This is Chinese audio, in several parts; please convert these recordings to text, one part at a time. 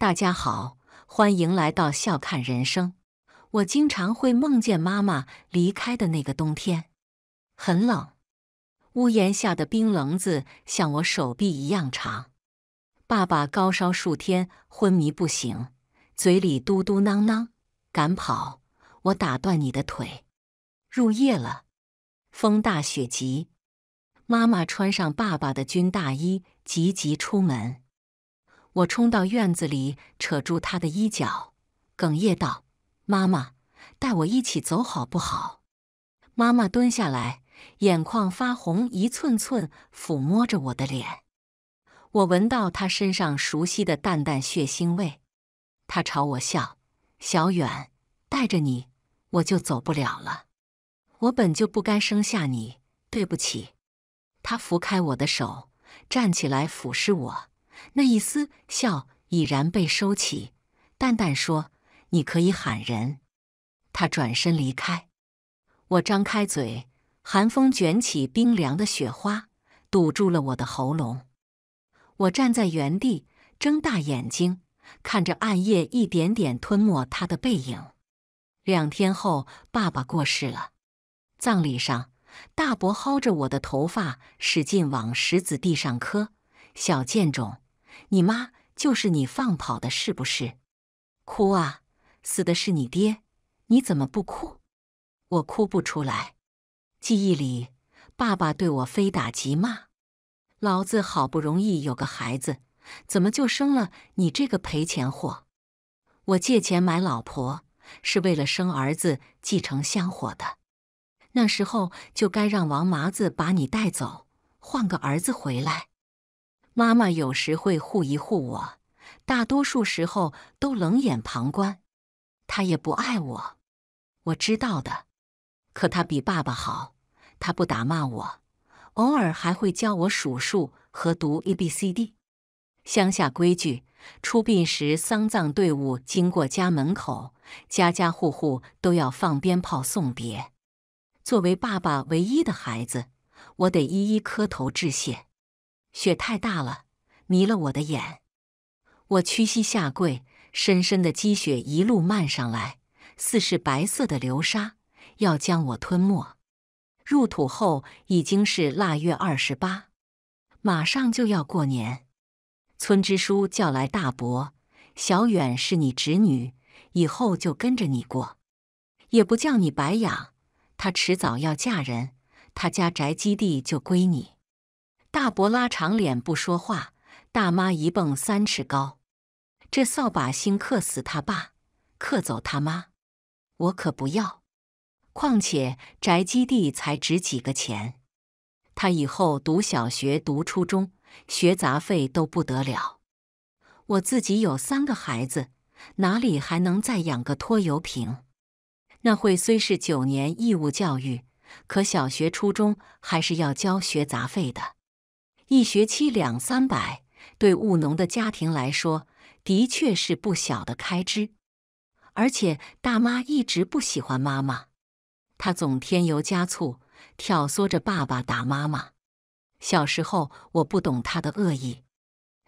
大家好，欢迎来到笑看人生。我经常会梦见妈妈离开的那个冬天，很冷，屋檐下的冰棱子像我手臂一样长。爸爸高烧数天，昏迷不醒，嘴里嘟嘟囔囔：“赶跑，我打断你的腿。”入夜了，风大雪急，妈妈穿上爸爸的军大衣，急急出门。我冲到院子里，扯住他的衣角，哽咽道：“妈妈，带我一起走好不好？”妈妈蹲下来，眼眶发红，一寸寸抚摸着我的脸。我闻到他身上熟悉的淡淡血腥味。他朝我笑：“小远，带着你，我就走不了了。我本就不该生下你，对不起。”他拂开我的手，站起来俯视我。那一丝笑已然被收起，淡淡说：“你可以喊人。”他转身离开。我张开嘴，寒风卷起冰凉的雪花，堵住了我的喉咙。我站在原地，睁大眼睛，看着暗夜一点点吞没他的背影。两天后，爸爸过世了。葬礼上，大伯薅着我的头发，使劲往石子地上磕：“小贱种！”你妈就是你放跑的，是不是？哭啊！死的是你爹，你怎么不哭？我哭不出来。记忆里，爸爸对我非打即骂。老子好不容易有个孩子，怎么就生了你这个赔钱货？我借钱买老婆是为了生儿子，继承香火的。那时候就该让王麻子把你带走，换个儿子回来。妈妈有时会护一护我，大多数时候都冷眼旁观。她也不爱我，我知道的。可他比爸爸好，他不打骂我，偶尔还会教我数数和读 a b c d。乡下规矩，出殡时丧葬队伍经过家门口，家家户户都要放鞭炮送别。作为爸爸唯一的孩子，我得一一磕头致谢。雪太大了，迷了我的眼。我屈膝下跪，深深的积雪一路漫上来，似是白色的流沙，要将我吞没。入土后已经是腊月二十八，马上就要过年。村支书叫来大伯：“小远是你侄女，以后就跟着你过，也不叫你白养。她迟早要嫁人，她家宅基地就归你。”大伯拉长脸不说话，大妈一蹦三尺高。这扫把星克死他爸，克走他妈，我可不要。况且宅基地才值几个钱，他以后读小学、读初中，学杂费都不得了。我自己有三个孩子，哪里还能再养个拖油瓶？那会虽是九年义务教育，可小学、初中还是要交学杂费的。一学期两三百，对务农的家庭来说，的确是不小的开支。而且大妈一直不喜欢妈妈，她总添油加醋，挑唆着爸爸打妈妈。小时候我不懂她的恶意，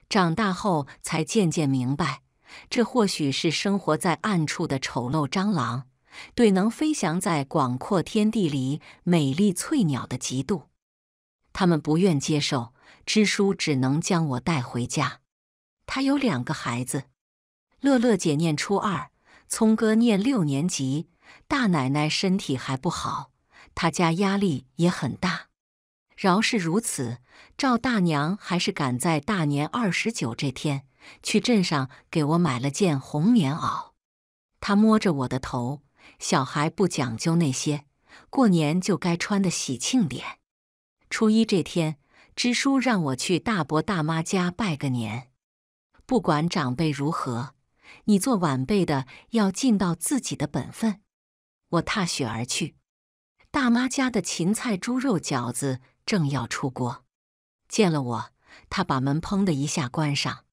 长大后才渐渐明白，这或许是生活在暗处的丑陋蟑螂，对能飞翔在广阔天地里美丽翠鸟的嫉妒。他们不愿接受。支书只能将我带回家。他有两个孩子，乐乐姐念初二，聪哥念六年级。大奶奶身体还不好，他家压力也很大。饶是如此，赵大娘还是赶在大年二十九这天去镇上给我买了件红棉袄。他摸着我的头：“小孩不讲究那些，过年就该穿的喜庆点。”初一这天。支书让我去大伯大妈家拜个年，不管长辈如何，你做晚辈的要尽到自己的本分。我踏雪而去，大妈家的芹菜猪肉饺子正要出锅，见了我，他把门砰的一下关上，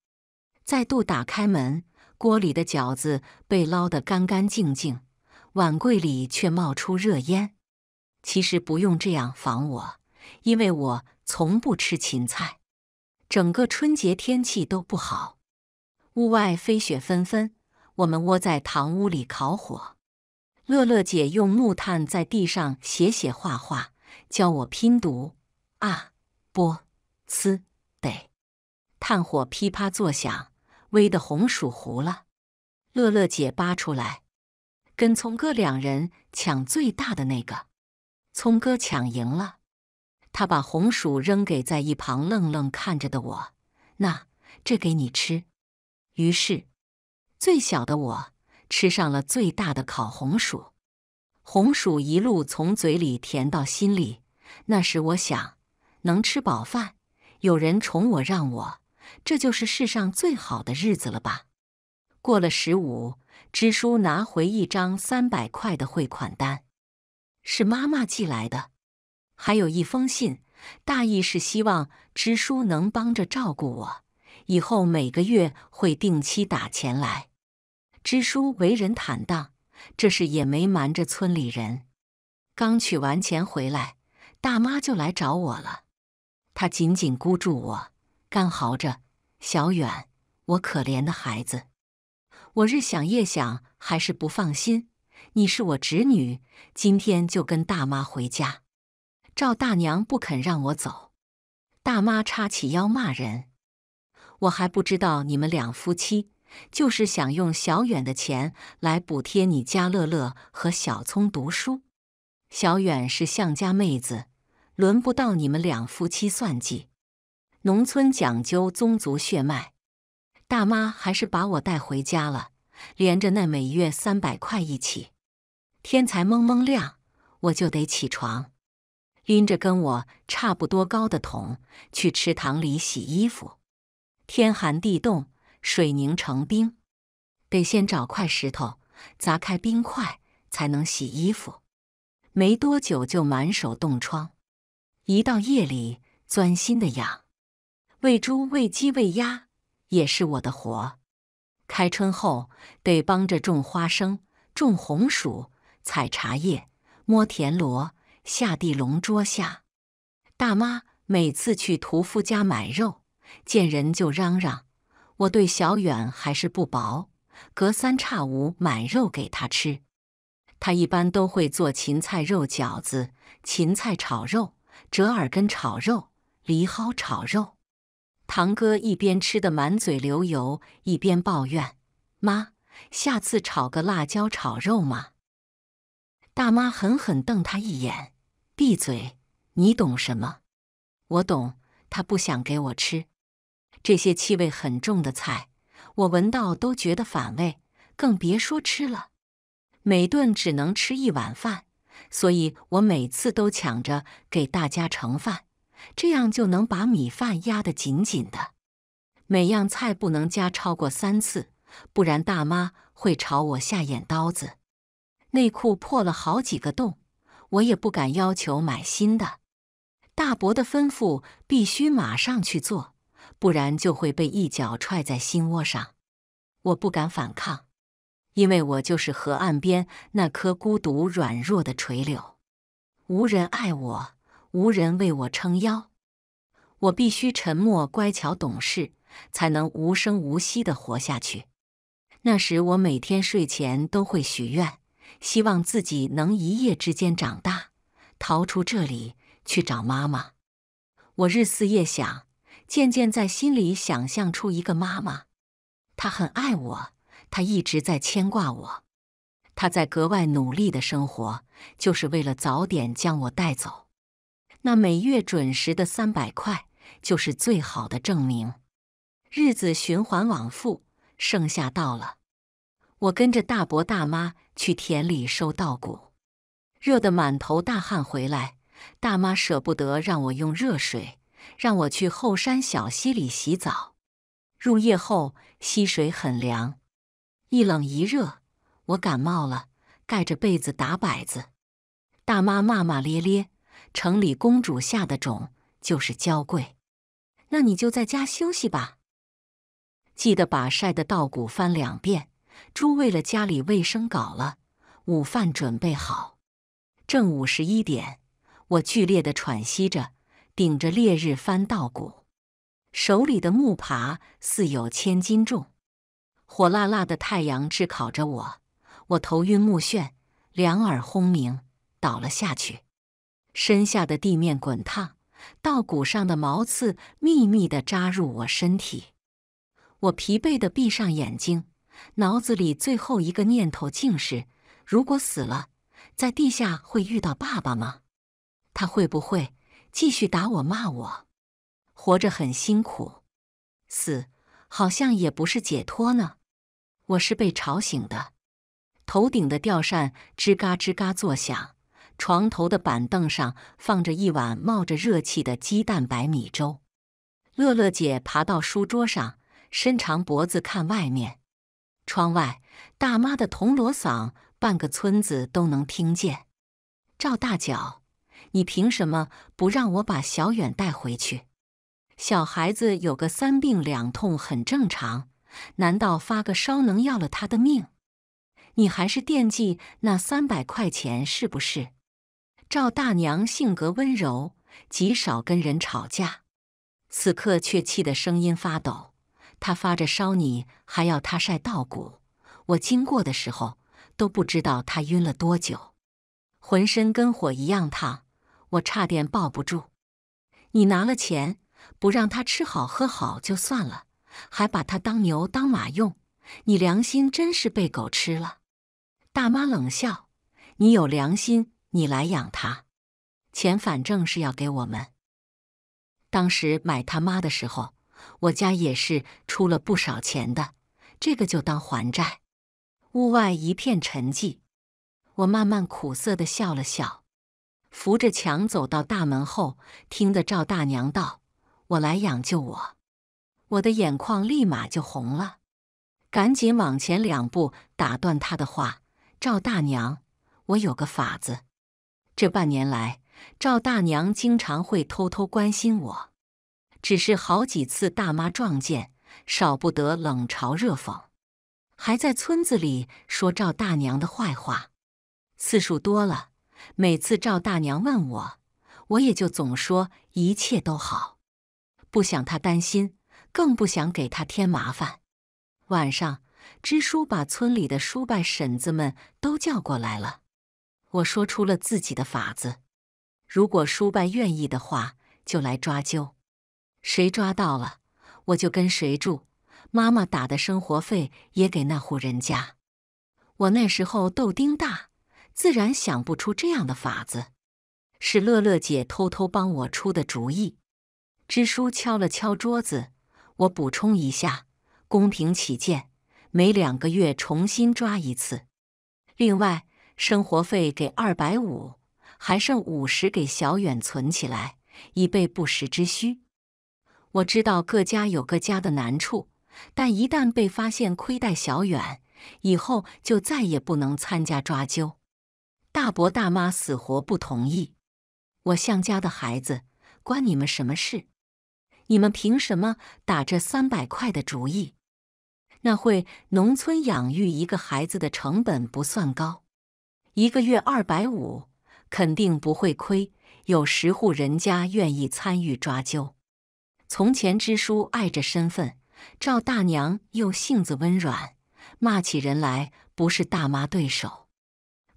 再度打开门，锅里的饺子被捞得干干净净，碗柜里却冒出热烟。其实不用这样防我，因为我。从不吃芹菜。整个春节天气都不好，屋外飞雪纷纷，我们窝在堂屋里烤火。乐乐姐用木炭在地上写写画画，教我拼读啊，波，呲，得。炭火噼啪作响，煨的红薯糊了。乐乐姐扒出来，跟聪哥两人抢最大的那个，聪哥抢赢了。他把红薯扔给在一旁愣愣看着的我，那这给你吃。于是，最小的我吃上了最大的烤红薯，红薯一路从嘴里甜到心里。那时我想，能吃饱饭，有人宠我，让我，这就是世上最好的日子了吧。过了十五，支书拿回一张三百块的汇款单，是妈妈寄来的。还有一封信，大意是希望支书能帮着照顾我，以后每个月会定期打钱来。支书为人坦荡，这事也没瞒着村里人。刚取完钱回来，大妈就来找我了。她紧紧箍住我，干嚎着：“小远，我可怜的孩子，我日想夜想还是不放心。你是我侄女，今天就跟大妈回家。”赵大娘不肯让我走，大妈叉起腰骂人。我还不知道你们两夫妻，就是想用小远的钱来补贴你家乐乐和小聪读书。小远是向家妹子，轮不到你们两夫妻算计。农村讲究宗族血脉，大妈还是把我带回家了，连着那每月三百块一起。天才蒙蒙亮，我就得起床。拎着跟我差不多高的桶去池塘里洗衣服，天寒地冻，水凝成冰，得先找块石头砸开冰块才能洗衣服。没多久就满手冻疮，一到夜里钻心的痒。喂猪、喂鸡、喂鸭也是我的活。开春后得帮着种花生、种红薯、采茶叶、摸田螺。下地笼桌下。大妈每次去屠夫家买肉，见人就嚷嚷。我对小远还是不薄，隔三差五买肉给他吃。他一般都会做芹菜肉饺子、芹菜炒肉、折耳根炒肉、藜蒿炒肉。堂哥一边吃的满嘴流油，一边抱怨：“妈，下次炒个辣椒炒肉嘛！”大妈狠狠瞪他一眼。闭嘴！你懂什么？我懂。他不想给我吃这些气味很重的菜，我闻到都觉得反胃，更别说吃了。每顿只能吃一碗饭，所以我每次都抢着给大家盛饭，这样就能把米饭压得紧紧的。每样菜不能加超过三次，不然大妈会朝我下眼刀子。内裤破了好几个洞。我也不敢要求买新的，大伯的吩咐必须马上去做，不然就会被一脚踹在心窝上。我不敢反抗，因为我就是河岸边那棵孤独、软弱的垂柳，无人爱我，无人为我撑腰。我必须沉默、乖巧、懂事，才能无声无息的活下去。那时，我每天睡前都会许愿。希望自己能一夜之间长大，逃出这里去找妈妈。我日思夜想，渐渐在心里想象出一个妈妈。她很爱我，她一直在牵挂我。她在格外努力的生活，就是为了早点将我带走。那每月准时的三百块，就是最好的证明。日子循环往复，盛夏到了。我跟着大伯大妈去田里收稻谷，热得满头大汗回来。大妈舍不得让我用热水，让我去后山小溪里洗澡。入夜后，溪水很凉，一冷一热，我感冒了，盖着被子打摆子。大妈骂骂咧咧：“城里公主下的种就是娇贵，那你就在家休息吧，记得把晒的稻谷翻两遍。”猪为了家里卫生搞了，午饭准备好。正午十一点，我剧烈的喘息着，顶着烈日翻稻谷，手里的木耙似有千斤重。火辣辣的太阳炙烤着我，我头晕目眩，两耳轰鸣，倒了下去。身下的地面滚烫，稻谷上的毛刺密密地扎入我身体。我疲惫地闭上眼睛。脑子里最后一个念头竟是：如果死了，在地下会遇到爸爸吗？他会不会继续打我、骂我？活着很辛苦，死好像也不是解脱呢。我是被吵醒的，头顶的吊扇吱嘎吱嘎作响，床头的板凳上放着一碗冒着热气的鸡蛋白米粥。乐乐姐爬到书桌上，伸长脖子看外面。窗外，大妈的铜锣嗓，半个村子都能听见。赵大脚，你凭什么不让我把小远带回去？小孩子有个三病两痛很正常，难道发个烧能要了他的命？你还是惦记那三百块钱是不是？赵大娘性格温柔，极少跟人吵架，此刻却气得声音发抖。他发着烧，你还要他晒稻谷？我经过的时候都不知道他晕了多久，浑身跟火一样烫，我差点抱不住。你拿了钱不让他吃好喝好就算了，还把他当牛当马用，你良心真是被狗吃了！大妈冷笑：“你有良心？你来养他，钱反正是要给我们。当时买他妈的时候。”我家也是出了不少钱的，这个就当还债。屋外一片沉寂，我慢慢苦涩的笑了笑，扶着墙走到大门后，听得赵大娘道：“我来养救我。”我的眼眶立马就红了，赶紧往前两步打断她的话：“赵大娘，我有个法子。这半年来，赵大娘经常会偷偷关心我。”只是好几次大妈撞见，少不得冷嘲热讽，还在村子里说赵大娘的坏话。次数多了，每次赵大娘问我，我也就总说一切都好，不想她担心，更不想给她添麻烦。晚上，支书把村里的叔伯婶子们都叫过来了，我说出了自己的法子：如果叔伯愿意的话，就来抓阄。谁抓到了，我就跟谁住。妈妈打的生活费也给那户人家。我那时候豆丁大，自然想不出这样的法子。是乐乐姐偷偷帮我出的主意。支书敲了敲桌子，我补充一下，公平起见，每两个月重新抓一次。另外，生活费给二百五，还剩五十给小远存起来，以备不时之需。我知道各家有各家的难处，但一旦被发现亏待小远，以后就再也不能参加抓阄。大伯大妈死活不同意。我向家的孩子关你们什么事？你们凭什么打这三百块的主意？那会农村养育一个孩子的成本不算高，一个月二百五肯定不会亏。有十户人家愿意参与抓阄。从前支书碍着身份，赵大娘又性子温软，骂起人来不是大妈对手。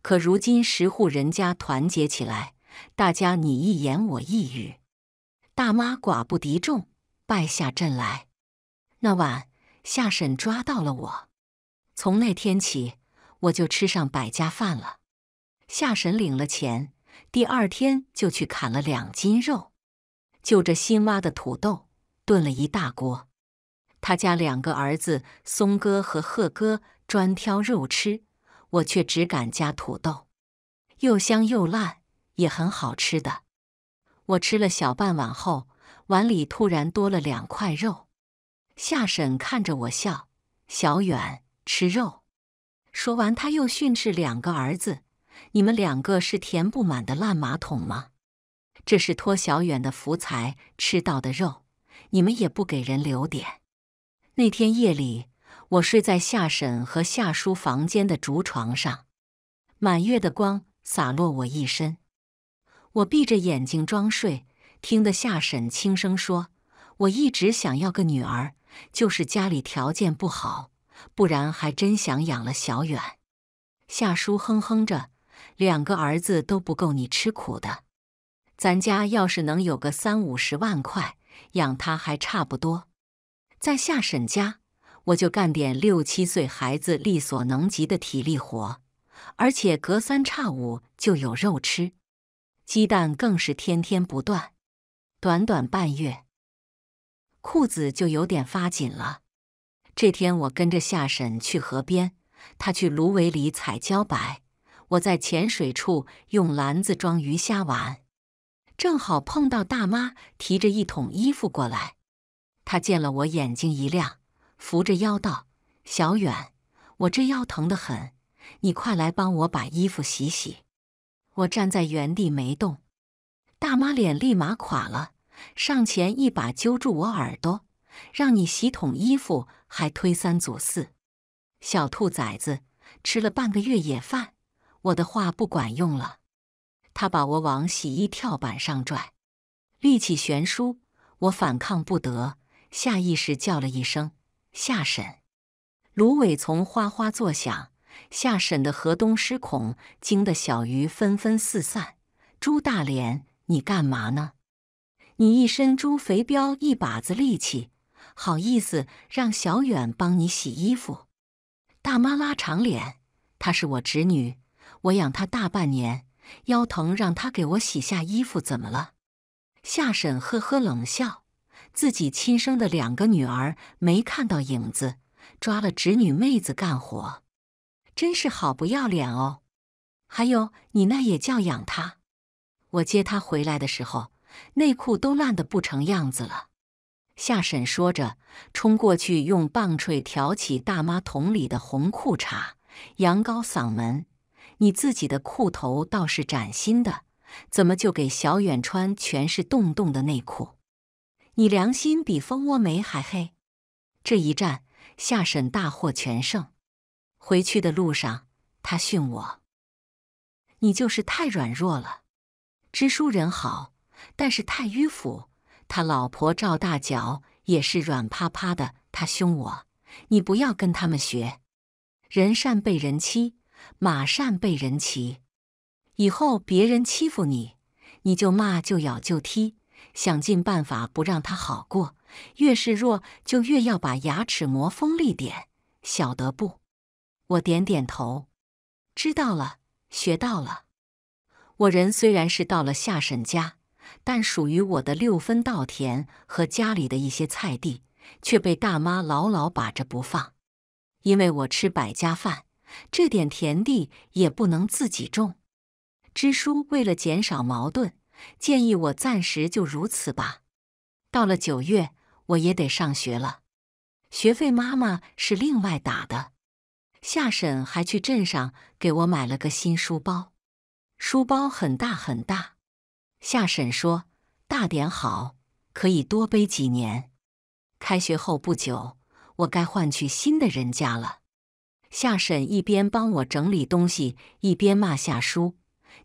可如今十户人家团结起来，大家你一言我一语，大妈寡不敌众，败下阵来。那晚夏婶抓到了我，从那天起我就吃上百家饭了。夏婶领了钱，第二天就去砍了两斤肉。就着新挖的土豆炖了一大锅，他家两个儿子松哥和贺哥专挑肉吃，我却只敢加土豆，又香又烂，也很好吃的。我吃了小半碗后，碗里突然多了两块肉。夏婶看着我笑：“小远吃肉。”说完，他又训斥两个儿子：“你们两个是填不满的烂马桶吗？”这是托小远的福财吃到的肉，你们也不给人留点。那天夜里，我睡在夏婶和夏叔房间的竹床上，满月的光洒落我一身。我闭着眼睛装睡，听得夏婶轻声说：“我一直想要个女儿，就是家里条件不好，不然还真想养了小远。”夏叔哼哼着：“两个儿子都不够你吃苦的。”咱家要是能有个三五十万块，养他还差不多。在夏婶家，我就干点六七岁孩子力所能及的体力活，而且隔三差五就有肉吃，鸡蛋更是天天不断。短短半月，裤子就有点发紧了。这天，我跟着夏婶去河边，她去芦苇里采茭白，我在浅水处用篮子装鱼虾丸。正好碰到大妈提着一桶衣服过来，她见了我眼睛一亮，扶着腰道：“小远，我这腰疼得很，你快来帮我把衣服洗洗。”我站在原地没动，大妈脸立马垮了，上前一把揪住我耳朵：“让你洗桶衣服还推三阻四，小兔崽子吃了半个月野饭，我的话不管用了。”他把我往洗衣跳板上拽，力气悬殊，我反抗不得，下意识叫了一声“下沈”。芦苇丛哗哗作响，下沈的河东失恐，惊得小鱼纷纷四散。朱大脸，你干嘛呢？你一身猪肥膘，一把子力气，好意思让小远帮你洗衣服？大妈拉长脸，她是我侄女，我养她大半年。腰疼，让他给我洗下衣服，怎么了？夏婶呵呵冷笑，自己亲生的两个女儿没看到影子，抓了侄女妹子干活，真是好不要脸哦！还有你那也叫养她？我接她回来的时候，内裤都烂得不成样子了。夏婶说着，冲过去用棒槌挑起大妈桶里的红裤衩，扬高嗓门。你自己的裤头倒是崭新的，怎么就给小远穿全是洞洞的内裤？你良心比蜂窝煤还黑！这一战，夏婶大获全胜。回去的路上，他训我：“你就是太软弱了。支书人好，但是太迂腐。他老婆赵大脚也是软趴趴的。他凶我，你不要跟他们学。人善被人欺。”马善被人骑，以后别人欺负你，你就骂，就咬，就踢，想尽办法不让他好过。越是弱，就越要把牙齿磨锋利点，晓得不？我点点头，知道了，学到了。我人虽然是到了夏婶家，但属于我的六分稻田和家里的一些菜地却被大妈牢牢把着不放，因为我吃百家饭。这点田地也不能自己种，支书为了减少矛盾，建议我暂时就如此吧。到了九月，我也得上学了，学费妈妈是另外打的。夏婶还去镇上给我买了个新书包，书包很大很大。夏婶说：“大点好，可以多背几年。”开学后不久，我该换去新的人家了。夏婶一边帮我整理东西，一边骂夏叔：“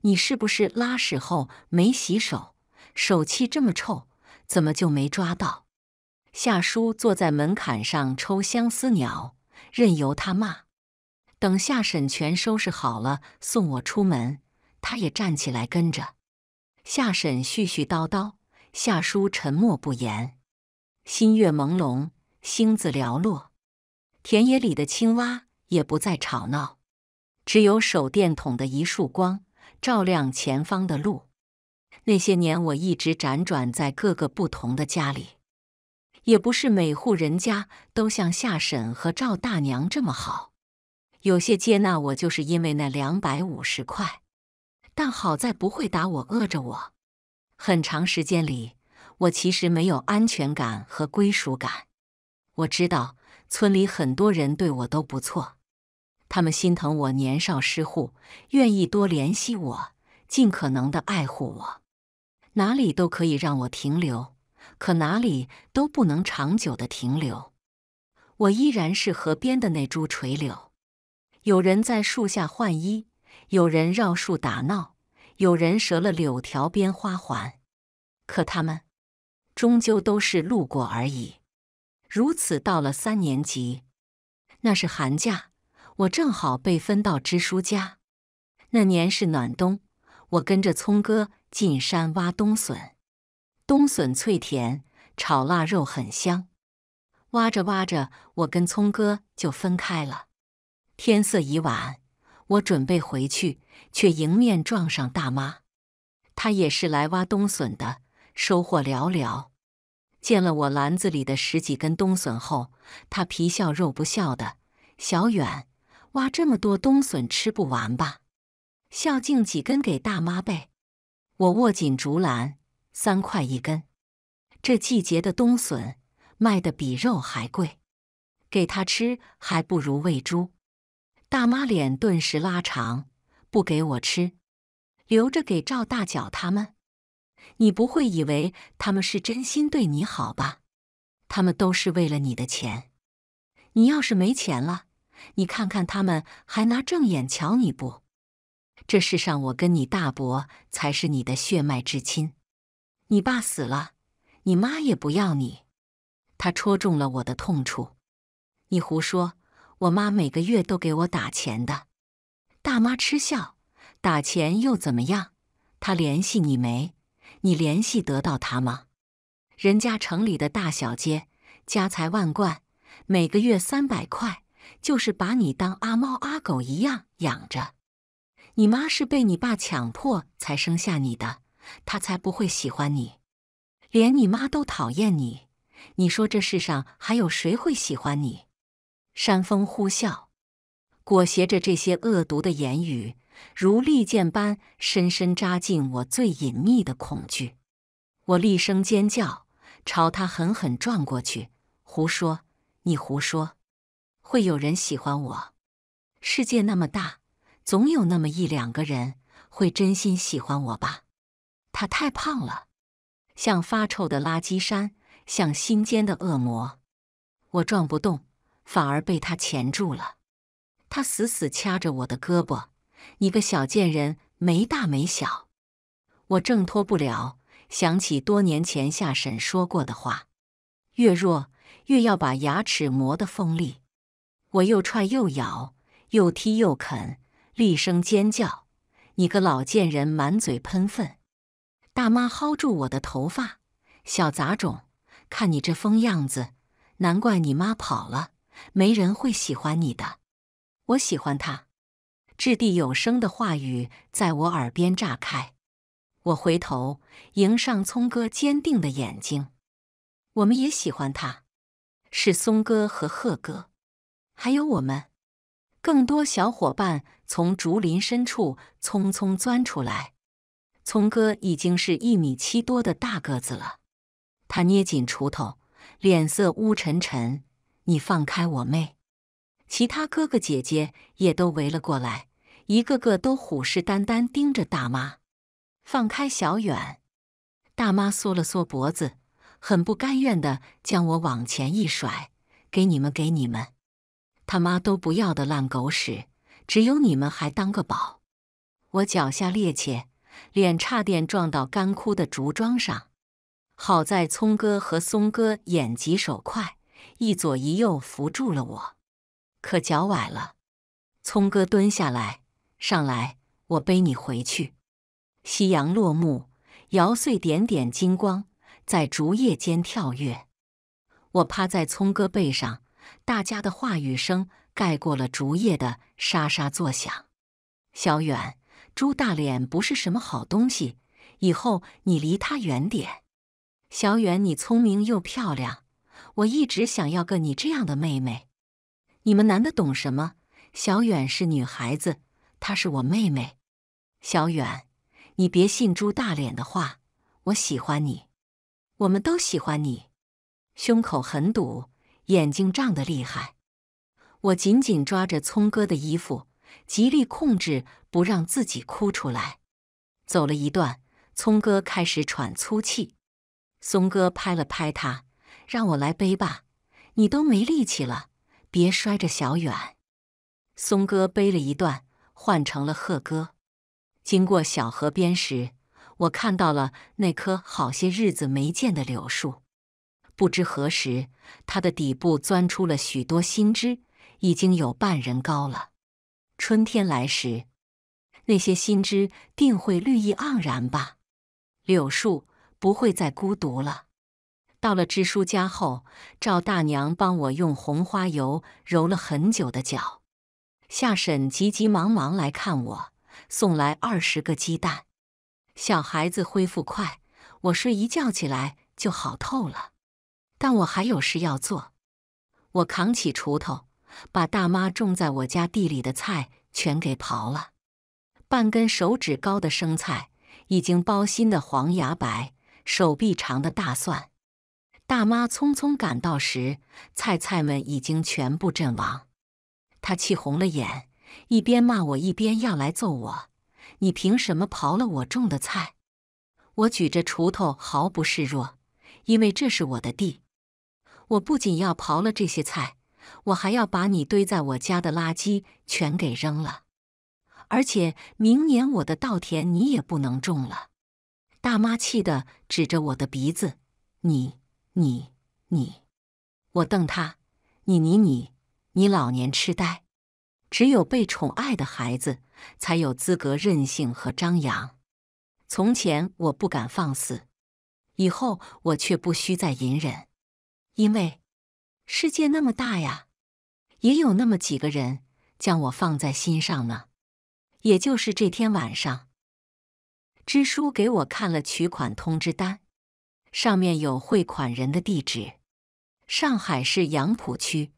你是不是拉屎后没洗手，手气这么臭，怎么就没抓到？”夏叔坐在门槛上抽相思鸟，任由他骂。等夏婶全收拾好了，送我出门，他也站起来跟着。夏婶絮絮叨叨，夏叔沉默不言。新月朦胧，星子寥落，田野里的青蛙。也不再吵闹，只有手电筒的一束光照亮前方的路。那些年，我一直辗转在各个不同的家里，也不是每户人家都像夏婶和赵大娘这么好。有些接纳我，就是因为那两百五十块，但好在不会打我、饿着我。很长时间里，我其实没有安全感和归属感。我知道村里很多人对我都不错。他们心疼我年少失护，愿意多联系我，尽可能的爱护我。哪里都可以让我停留，可哪里都不能长久的停留。我依然是河边的那株垂柳，有人在树下换衣，有人绕树打闹，有人折了柳条编花环。可他们终究都是路过而已。如此到了三年级，那是寒假。我正好被分到支书家，那年是暖冬，我跟着聪哥进山挖冬笋，冬笋脆甜，炒腊肉很香。挖着挖着，我跟聪哥就分开了。天色已晚，我准备回去，却迎面撞上大妈，她也是来挖冬笋的，收获寥寥。见了我篮子里的十几根冬笋后，她皮笑肉不笑的，小远。挖这么多冬笋吃不完吧？孝敬几根给大妈呗。我握紧竹篮，三块一根。这季节的冬笋卖的比肉还贵，给他吃还不如喂猪。大妈脸顿时拉长，不给我吃，留着给赵大脚他们。你不会以为他们是真心对你好吧？他们都是为了你的钱。你要是没钱了。你看看他们还拿正眼瞧你不？这世上我跟你大伯才是你的血脉至亲。你爸死了，你妈也不要你，他戳中了我的痛处。你胡说！我妈每个月都给我打钱的。大妈嗤笑：“打钱又怎么样？她联系你没？你联系得到她吗？人家城里的大小姐，家财万贯，每个月三百块。”就是把你当阿猫阿狗一样养着。你妈是被你爸强迫才生下你的，他才不会喜欢你。连你妈都讨厌你，你说这世上还有谁会喜欢你？山风呼啸，裹挟着这些恶毒的言语，如利剑般深深扎进我最隐秘的恐惧。我厉声尖叫，朝他狠狠撞过去：“胡说！你胡说！”会有人喜欢我？世界那么大，总有那么一两个人会真心喜欢我吧。他太胖了，像发臭的垃圾山，像心尖的恶魔。我撞不动，反而被他钳住了。他死死掐着我的胳膊，你个小贱人，没大没小。我挣脱不了，想起多年前夏婶说过的话：越弱，越要把牙齿磨得锋利。我又踹又咬，又踢又啃，厉声尖叫：“你个老贱人，满嘴喷粪！”大妈薅住我的头发：“小杂种，看你这疯样子，难怪你妈跑了，没人会喜欢你的。”我喜欢他，掷地有声的话语在我耳边炸开。我回头迎上聪哥坚定的眼睛：“我们也喜欢他，是松哥和贺哥。”还有我们，更多小伙伴从竹林深处匆匆钻出来。聪哥已经是一米七多的大个子了，他捏紧锄头，脸色乌沉沉。你放开我妹！其他哥哥姐姐也都围了过来，一个个都虎视眈眈盯着大妈。放开小远！大妈缩了缩脖子，很不甘愿的将我往前一甩：“给你们，给你们！”他妈都不要的烂狗屎，只有你们还当个宝！我脚下趔趄，脸差点撞到干枯的竹桩上，好在聪哥和松哥眼疾手快，一左一右扶住了我。可脚崴了，聪哥蹲下来，上来，我背你回去。夕阳落幕，摇碎点点金光，在竹叶间跳跃。我趴在聪哥背上。大家的话语声盖过了竹叶的沙沙作响。小远，朱大脸不是什么好东西，以后你离他远点。小远，你聪明又漂亮，我一直想要个你这样的妹妹。你们男的懂什么？小远是女孩子，她是我妹妹。小远，你别信朱大脸的话，我喜欢你，我们都喜欢你。胸口很堵。眼睛胀得厉害，我紧紧抓着聪哥的衣服，极力控制不让自己哭出来。走了一段，聪哥开始喘粗气。松哥拍了拍他，让我来背吧，你都没力气了，别摔着小远。松哥背了一段，换成了贺哥。经过小河边时，我看到了那棵好些日子没见的柳树。不知何时，它的底部钻出了许多新枝，已经有半人高了。春天来时，那些新枝定会绿意盎然吧？柳树不会再孤独了。到了支书家后，赵大娘帮我用红花油揉了很久的脚。夏婶急急忙忙来看我，送来二十个鸡蛋。小孩子恢复快，我睡一觉起来就好透了。但我还有事要做，我扛起锄头，把大妈种在我家地里的菜全给刨了。半根手指高的生菜，已经包心的黄芽白，手臂长的大蒜。大妈匆匆赶到时，菜菜们已经全部阵亡。她气红了眼，一边骂我，一边要来揍我。你凭什么刨了我种的菜？我举着锄头毫不示弱，因为这是我的地。我不仅要刨了这些菜，我还要把你堆在我家的垃圾全给扔了。而且明年我的稻田你也不能种了。大妈气得指着我的鼻子：“你、你、你！”我瞪他：“你、你、你！你老年痴呆！只有被宠爱的孩子才有资格任性，和张扬。从前我不敢放肆，以后我却不需再隐忍。”因为世界那么大呀，也有那么几个人将我放在心上呢。也就是这天晚上，支书给我看了取款通知单，上面有汇款人的地址，上海市杨浦区。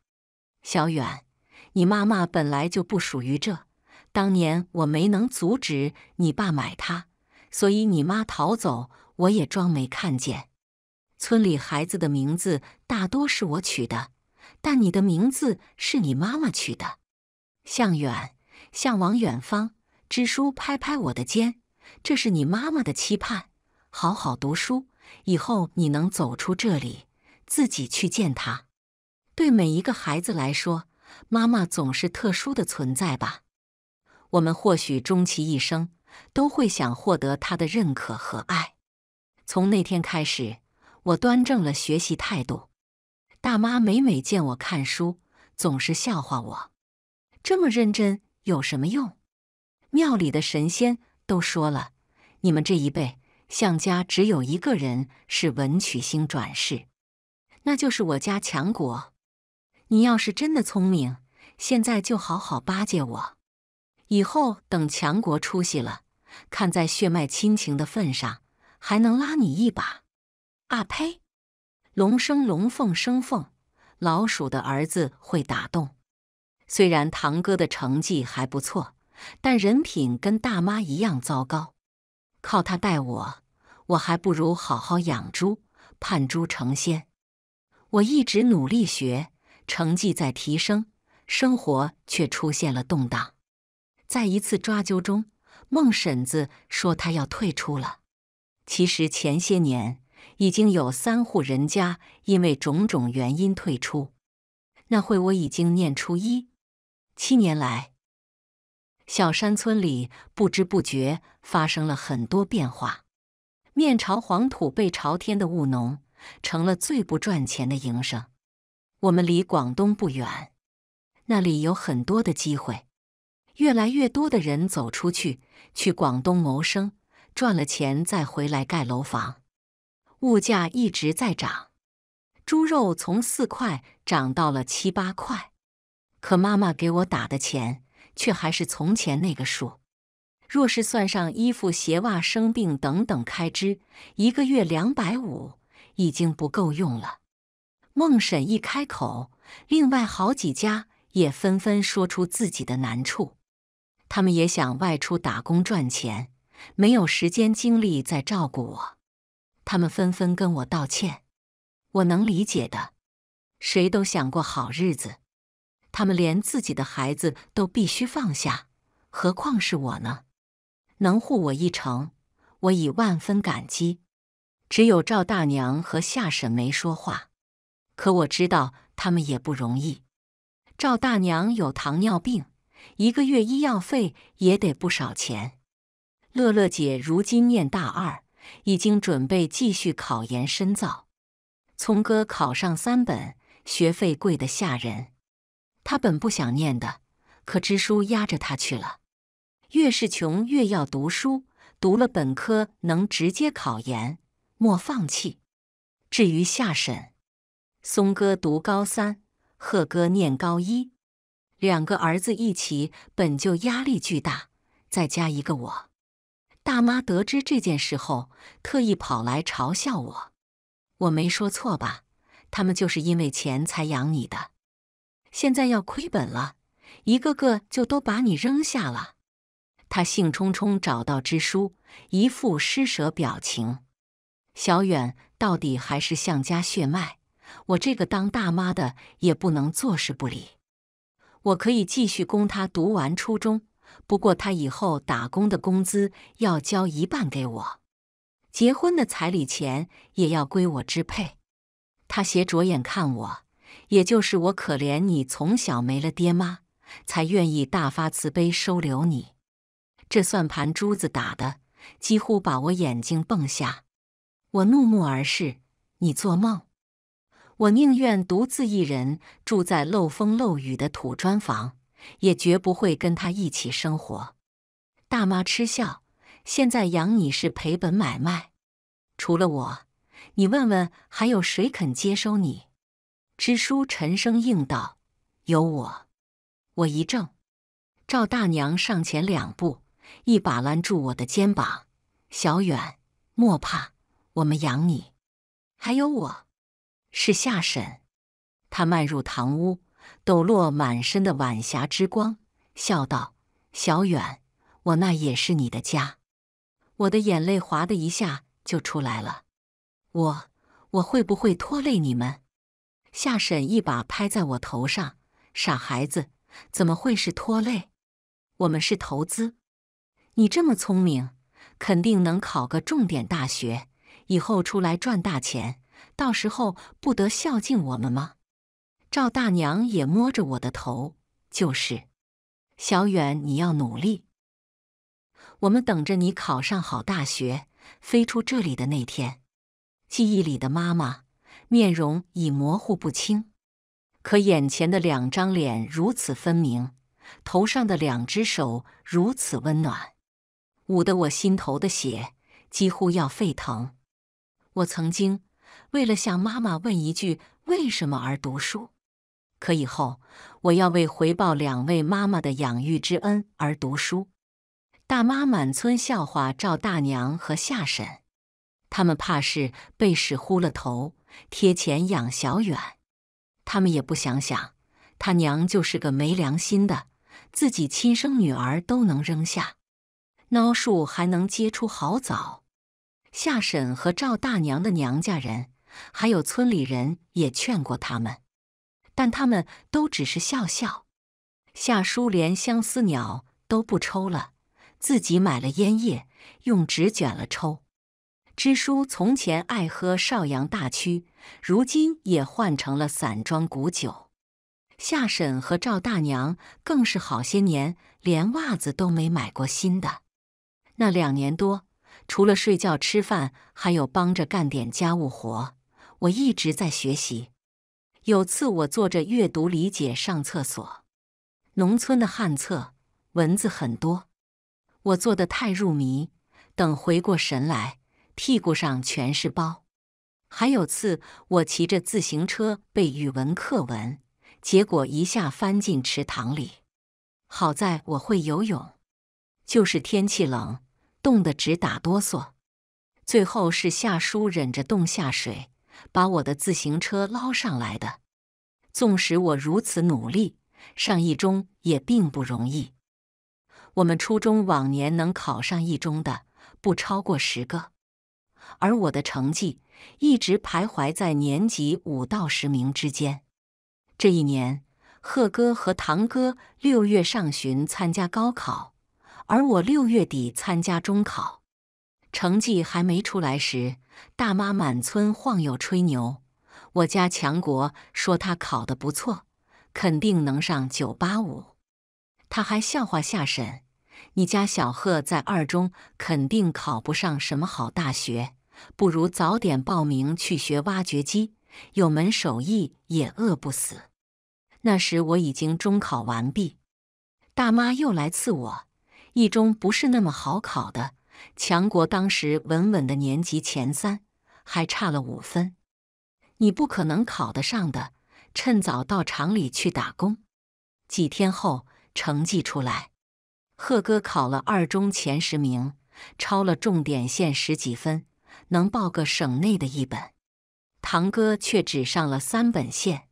小远，你妈妈本来就不属于这，当年我没能阻止你爸买它，所以你妈逃走，我也装没看见。村里孩子的名字大多是我取的，但你的名字是你妈妈取的。向远，向往远方。支书拍拍我的肩：“这是你妈妈的期盼，好好读书，以后你能走出这里，自己去见她。对每一个孩子来说，妈妈总是特殊的存在吧。我们或许终其一生都会想获得她的认可和爱。从那天开始。我端正了学习态度，大妈每每见我看书，总是笑话我这么认真有什么用？庙里的神仙都说了，你们这一辈向家只有一个人是文曲星转世，那就是我家强国。你要是真的聪明，现在就好好巴结我，以后等强国出息了，看在血脉亲情的份上，还能拉你一把。啊呸！龙生龙，凤生凤，老鼠的儿子会打洞。虽然堂哥的成绩还不错，但人品跟大妈一样糟糕。靠他带我，我还不如好好养猪，盼猪成仙。我一直努力学，成绩在提升，生活却出现了动荡。在一次抓阄中，孟婶子说她要退出了。其实前些年。已经有三户人家因为种种原因退出。那会我已经念初一，七年来，小山村里不知不觉发生了很多变化。面朝黄土背朝天的务农成了最不赚钱的营生。我们离广东不远，那里有很多的机会。越来越多的人走出去，去广东谋生，赚了钱再回来盖楼房。物价一直在涨，猪肉从四块涨到了七八块，可妈妈给我打的钱却还是从前那个数。若是算上衣服、鞋袜、生病等等开支，一个月两百五已经不够用了。孟婶一开口，另外好几家也纷纷说出自己的难处。他们也想外出打工赚钱，没有时间精力再照顾我。他们纷纷跟我道歉，我能理解的。谁都想过好日子，他们连自己的孩子都必须放下，何况是我呢？能护我一程，我已万分感激。只有赵大娘和夏婶没说话，可我知道他们也不容易。赵大娘有糖尿病，一个月医药费也得不少钱。乐乐姐如今念大二。已经准备继续考研深造。聪哥考上三本，学费贵得吓人。他本不想念的，可支书压着他去了。越是穷越要读书，读了本科能直接考研，莫放弃。至于下沈，松哥读高三，贺哥念高一，两个儿子一起本就压力巨大，再加一个我。大妈得知这件事后，特意跑来嘲笑我。我没说错吧？他们就是因为钱才养你的，现在要亏本了，一个个就都把你扔下了。他兴冲冲找到支书，一副施舍表情。小远到底还是向家血脉，我这个当大妈的也不能坐视不理。我可以继续供他读完初中。不过，他以后打工的工资要交一半给我，结婚的彩礼钱也要归我支配。他斜着眼看我，也就是我可怜你，从小没了爹妈，才愿意大发慈悲收留你。这算盘珠子打的，几乎把我眼睛蹦瞎。我怒目而视，你做梦！我宁愿独自一人住在漏风漏雨的土砖房。也绝不会跟他一起生活。大妈嗤笑：“现在养你是赔本买卖，除了我，你问问还有谁肯接收你？”支书沉声应道：“有我。”我一怔，赵大娘上前两步，一把拦住我的肩膀：“小远，莫怕，我们养你。还有我，是夏婶。”她迈入堂屋。抖落满身的晚霞之光，笑道：“小远，我那也是你的家。”我的眼泪哗的一下就出来了。我我会不会拖累你们？夏婶一把拍在我头上：“傻孩子，怎么会是拖累？我们是投资。你这么聪明，肯定能考个重点大学，以后出来赚大钱，到时候不得孝敬我们吗？”赵大娘也摸着我的头，就是小远，你要努力。我们等着你考上好大学，飞出这里的那天。记忆里的妈妈面容已模糊不清，可眼前的两张脸如此分明，头上的两只手如此温暖，捂得我心头的血几乎要沸腾。我曾经为了向妈妈问一句为什么而读书。可以后，我要为回报两位妈妈的养育之恩而读书。大妈满村笑话赵大娘和夏婶，他们怕是被使呼了头，贴钱养小远。他们也不想想，他娘就是个没良心的，自己亲生女儿都能扔下。孬树还能结出好枣。夏婶和赵大娘的娘家人，还有村里人也劝过他们。但他们都只是笑笑。夏叔连相思鸟都不抽了，自己买了烟叶，用纸卷了抽。支书从前爱喝邵阳大曲，如今也换成了散装古酒。夏婶和赵大娘更是好些年连袜子都没买过新的。那两年多，除了睡觉吃饭，还有帮着干点家务活。我一直在学习。有次我做着阅读理解上厕所，农村的旱厕蚊子很多，我坐的太入迷，等回过神来，屁股上全是包。还有次我骑着自行车背语文课文，结果一下翻进池塘里，好在我会游泳，就是天气冷，冻得直打哆嗦，最后是夏叔忍着冻下水。把我的自行车捞上来的。纵使我如此努力，上一中也并不容易。我们初中往年能考上一中的不超过十个，而我的成绩一直徘徊在年级五到十名之间。这一年，贺哥和堂哥六月上旬参加高考，而我六月底参加中考。成绩还没出来时，大妈满村晃悠吹牛。我家强国说他考得不错，肯定能上九八五。他还笑话下婶：“你家小贺在二中肯定考不上什么好大学，不如早点报名去学挖掘机，有门手艺也饿不死。”那时我已经中考完毕，大妈又来刺我：“一中不是那么好考的。”强国当时稳稳的年级前三，还差了五分，你不可能考得上的。趁早到厂里去打工。几天后成绩出来，贺哥考了二中前十名，超了重点线十几分，能报个省内的一本。堂哥却只上了三本线。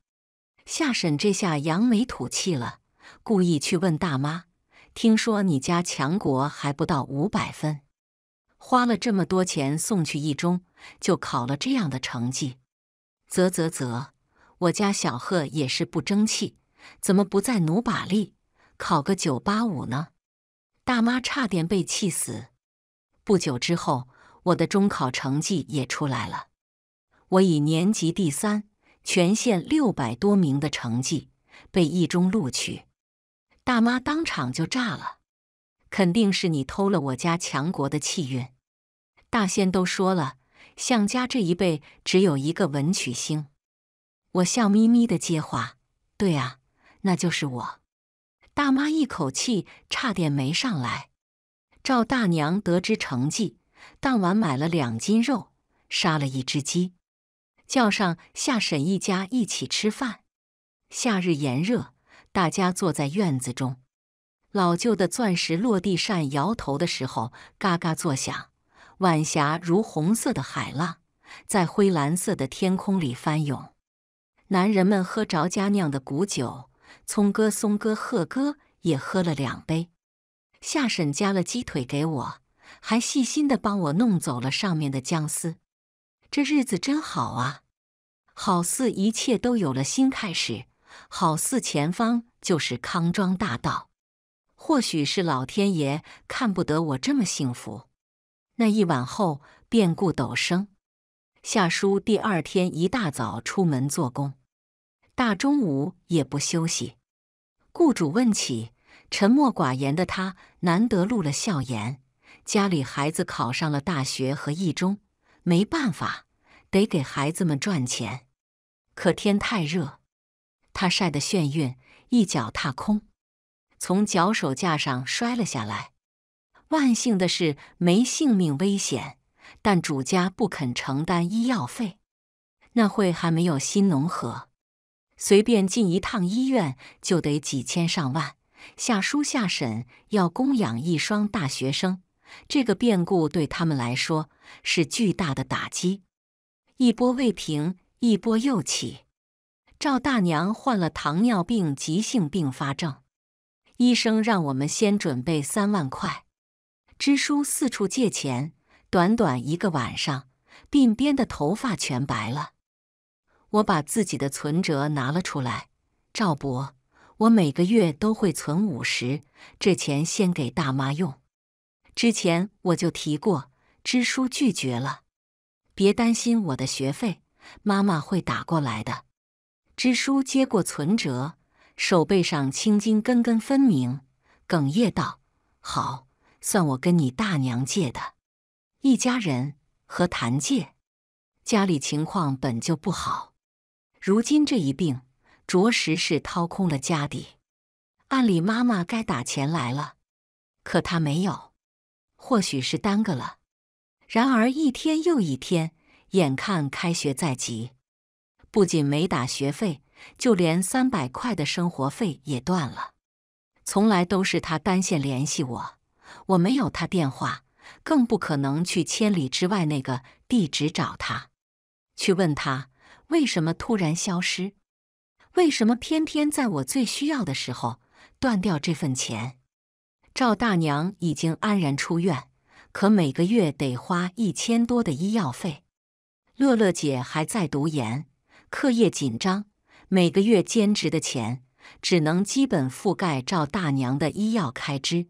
夏婶这下扬眉吐气了，故意去问大妈：“听说你家强国还不到五百分？”花了这么多钱送去一中，就考了这样的成绩，啧啧啧！我家小贺也是不争气，怎么不再努把力，考个九八五呢？大妈差点被气死。不久之后，我的中考成绩也出来了，我以年级第三、全县六百多名的成绩被一中录取，大妈当场就炸了。肯定是你偷了我家强国的气运！大仙都说了，向家这一辈只有一个文曲星。我笑眯眯的接话：“对啊，那就是我。”大妈一口气差点没上来。赵大娘得知成绩，当晚买了两斤肉，杀了一只鸡，叫上夏婶一家一起吃饭。夏日炎热，大家坐在院子中。老旧的钻石落地扇摇头的时候，嘎嘎作响。晚霞如红色的海浪，在灰蓝色的天空里翻涌。男人们喝着家酿的古酒，聪哥、松哥、贺哥也喝了两杯。夏婶夹了鸡腿给我，还细心的帮我弄走了上面的姜丝。这日子真好啊，好似一切都有了新开始，好似前方就是康庄大道。或许是老天爷看不得我这么幸福，那一晚后变故陡生。夏叔第二天一大早出门做工，大中午也不休息。雇主问起，沉默寡言的他难得露了笑颜。家里孩子考上了大学和一中，没办法，得给孩子们赚钱。可天太热，他晒得眩晕，一脚踏空。从脚手架上摔了下来，万幸的是没性命危险，但主家不肯承担医药费。那会还没有新农合，随便进一趟医院就得几千上万。下书下婶要供养一双大学生，这个变故对他们来说是巨大的打击。一波未平，一波又起。赵大娘患了糖尿病急性并发症。医生让我们先准备三万块，支书四处借钱，短短一个晚上，鬓边的头发全白了。我把自己的存折拿了出来。赵博，我每个月都会存五十，这钱先给大妈用。之前我就提过，支书拒绝了。别担心我的学费，妈妈会打过来的。支书接过存折。手背上青筋根根分明，哽咽道：“好，算我跟你大娘借的。一家人何谈借？家里情况本就不好，如今这一病，着实是掏空了家底。按理妈妈该打钱来了，可她没有，或许是耽搁了。然而一天又一天，眼看开学在即，不仅没打学费。”就连三百块的生活费也断了，从来都是他单线联系我，我没有他电话，更不可能去千里之外那个地址找他，去问他为什么突然消失，为什么偏偏在我最需要的时候断掉这份钱？赵大娘已经安然出院，可每个月得花一千多的医药费。乐乐姐还在读研，课业紧张。每个月兼职的钱，只能基本覆盖赵大娘的医药开支。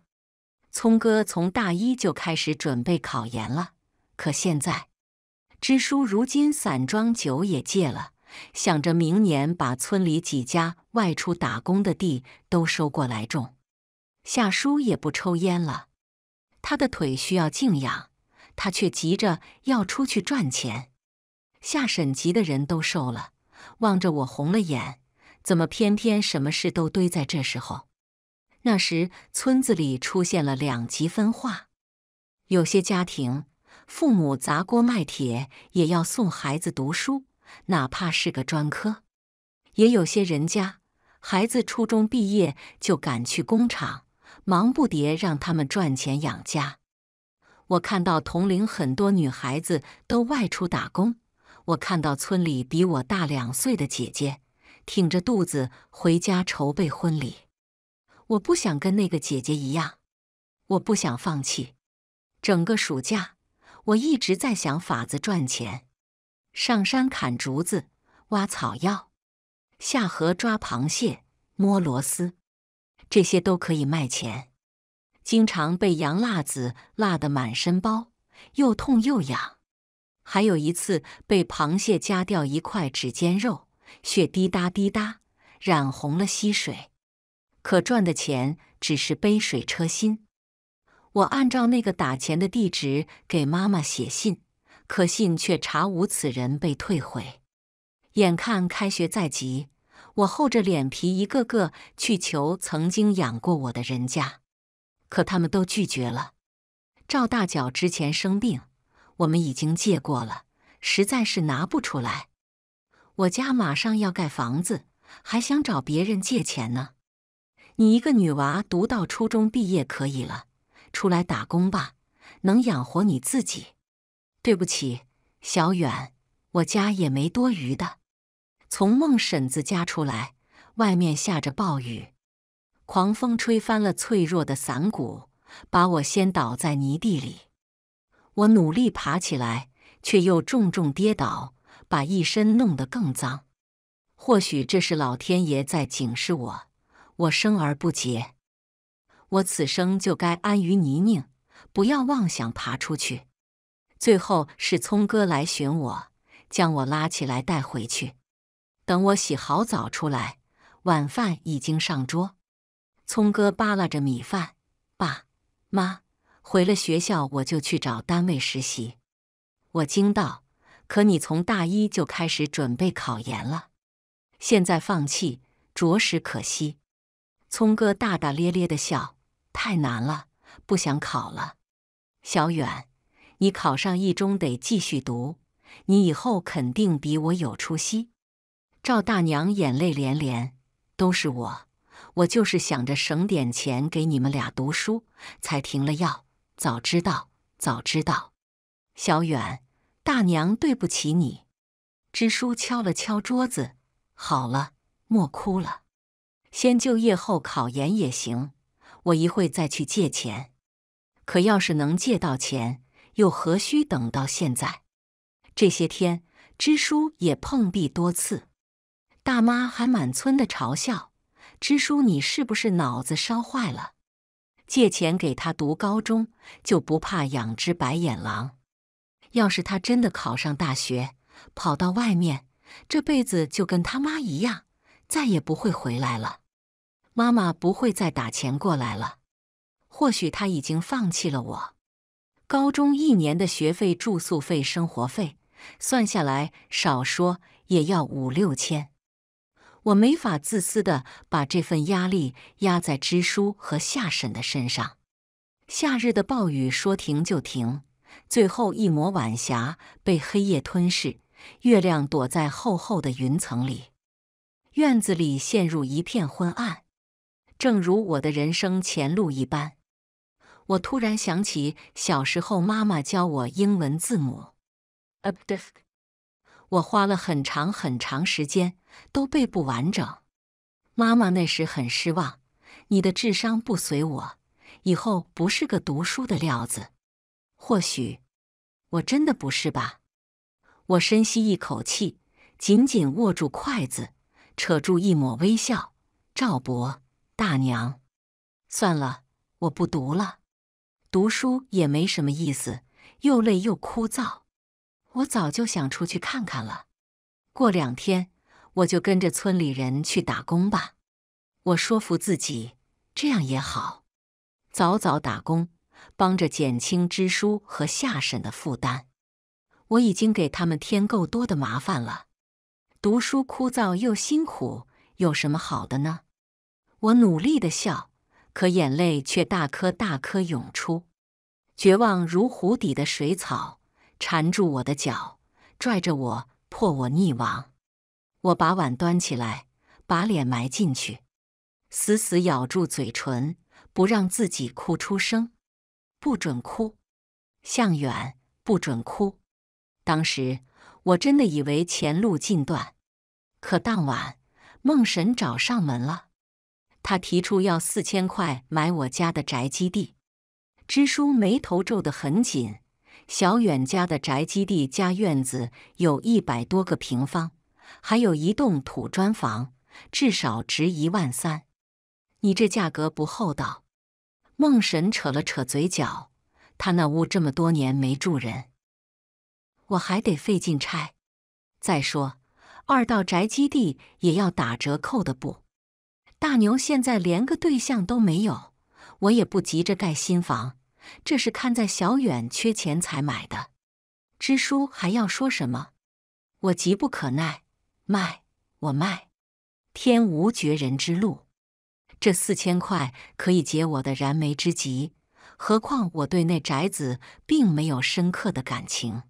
聪哥从大一就开始准备考研了，可现在支书如今散装酒也戒了，想着明年把村里几家外出打工的地都收过来种。夏叔也不抽烟了，他的腿需要静养，他却急着要出去赚钱。下审计的人都瘦了。望着我，红了眼。怎么偏偏什么事都堆在这时候？那时村子里出现了两极分化，有些家庭父母砸锅卖铁也要送孩子读书，哪怕是个专科；也有些人家孩子初中毕业就赶去工厂，忙不迭让他们赚钱养家。我看到同龄很多女孩子都外出打工。我看到村里比我大两岁的姐姐挺着肚子回家筹备婚礼，我不想跟那个姐姐一样，我不想放弃。整个暑假，我一直在想法子赚钱，上山砍竹子、挖草药，下河抓螃蟹、摸螺丝，这些都可以卖钱。经常被洋辣子辣得满身包，又痛又痒。还有一次被螃蟹夹掉一块指尖肉，血滴答滴答，染红了溪水。可赚的钱只是杯水车薪。我按照那个打钱的地址给妈妈写信，可信却查无此人被退回。眼看开学在即，我厚着脸皮一个个去求曾经养过我的人家，可他们都拒绝了。赵大脚之前生病。我们已经借过了，实在是拿不出来。我家马上要盖房子，还想找别人借钱呢。你一个女娃，读到初中毕业可以了，出来打工吧，能养活你自己。对不起，小远，我家也没多余的。从孟婶子家出来，外面下着暴雨，狂风吹翻了脆弱的伞骨，把我掀倒在泥地里。我努力爬起来，却又重重跌倒，把一身弄得更脏。或许这是老天爷在警示我：我生而不洁，我此生就该安于泥泞，不要妄想爬出去。最后是聪哥来寻我，将我拉起来带回去。等我洗好澡出来，晚饭已经上桌。聪哥扒拉着米饭，爸、妈。回了学校，我就去找单位实习。我惊道：“可你从大一就开始准备考研了，现在放弃，着实可惜。”聪哥大大咧咧的笑：“太难了，不想考了。”小远，你考上一中得继续读，你以后肯定比我有出息。”赵大娘眼泪连连：“都是我，我就是想着省点钱给你们俩读书，才停了药。”早知道，早知道，小远，大娘对不起你。支书敲了敲桌子，好了，莫哭了。先就业后考研也行，我一会再去借钱。可要是能借到钱，又何须等到现在？这些天，支书也碰壁多次，大妈还满村的嘲笑：“支书，你是不是脑子烧坏了？”借钱给他读高中，就不怕养只白眼狼？要是他真的考上大学，跑到外面，这辈子就跟他妈一样，再也不会回来了。妈妈不会再打钱过来了。或许他已经放弃了我。高中一年的学费、住宿费、生活费，算下来少说也要五六千。我没法自私的把这份压力压在支书和夏婶的身上。夏日的暴雨说停就停，最后一抹晚霞被黑夜吞噬，月亮躲在厚厚的云层里，院子里陷入一片昏暗，正如我的人生前路一般。我突然想起小时候妈妈教我英文字母，A B d C。我花了很长很长时间。都背不完整，妈妈那时很失望。你的智商不随我，以后不是个读书的料子。或许我真的不是吧？我深吸一口气，紧紧握住筷子，扯住一抹微笑。赵伯大娘，算了，我不读了。读书也没什么意思，又累又枯燥。我早就想出去看看了。过两天。我就跟着村里人去打工吧，我说服自己，这样也好，早早打工，帮着减轻支书和下审的负担。我已经给他们添够多的麻烦了，读书枯燥又辛苦，有什么好的呢？我努力的笑，可眼泪却大颗大颗涌出，绝望如湖底的水草，缠住我的脚，拽着我，破我溺亡。我把碗端起来，把脸埋进去，死死咬住嘴唇，不让自己哭出声，不准哭，向远不准哭。当时我真的以为前路尽断，可当晚梦神找上门了，他提出要四千块买我家的宅基地。支书眉头皱得很紧，小远家的宅基地加院子有一百多个平方。还有一栋土砖房，至少值一万三。你这价格不厚道。梦神扯了扯嘴角，他那屋这么多年没住人，我还得费劲拆。再说二道宅基地也要打折扣的不？大牛现在连个对象都没有，我也不急着盖新房。这是看在小远缺钱才买的。支书还要说什么？我急不可耐。卖我卖，天无绝人之路。这四千块可以解我的燃眉之急。何况我对那宅子并没有深刻的感情。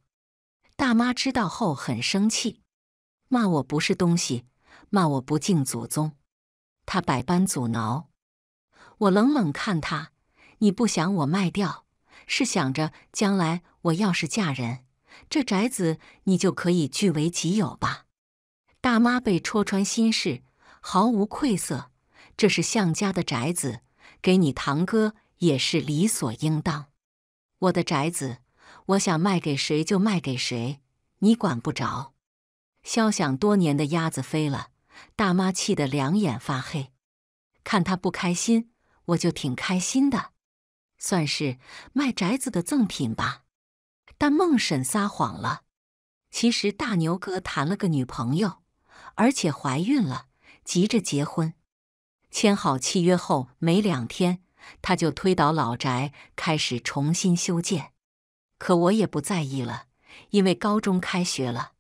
大妈知道后很生气，骂我不是东西，骂我不敬祖宗。她百般阻挠，我冷冷看她。你不想我卖掉，是想着将来我要是嫁人，这宅子你就可以据为己有吧。大妈被戳穿心事，毫无愧色。这是向家的宅子，给你堂哥也是理所应当。我的宅子，我想卖给谁就卖给谁，你管不着。肖想多年的鸭子飞了，大妈气得两眼发黑。看他不开心，我就挺开心的，算是卖宅子的赠品吧。但孟婶撒谎了，其实大牛哥谈了个女朋友。而且怀孕了，急着结婚。签好契约后没两天，他就推倒老宅，开始重新修建。可我也不在意了，因为高中开学了，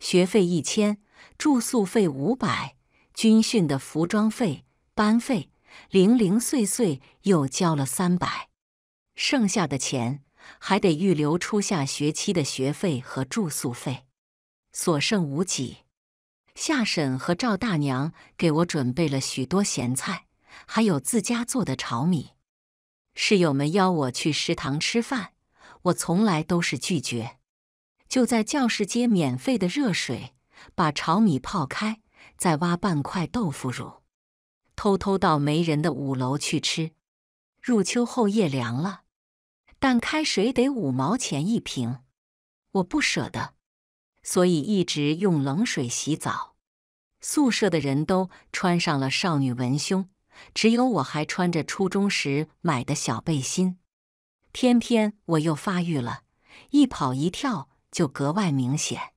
学费一千，住宿费五百，军训的服装费、班费，零零碎碎又交了三百，剩下的钱还得预留出下学期的学费和住宿费，所剩无几。夏婶和赵大娘给我准备了许多咸菜，还有自家做的炒米。室友们邀我去食堂吃饭，我从来都是拒绝。就在教室接免费的热水，把炒米泡开，再挖半块豆腐乳，偷偷到没人的五楼去吃。入秋后夜凉了，但开水得五毛钱一瓶，我不舍得。所以一直用冷水洗澡，宿舍的人都穿上了少女文胸，只有我还穿着初中时买的小背心。偏偏我又发育了，一跑一跳就格外明显，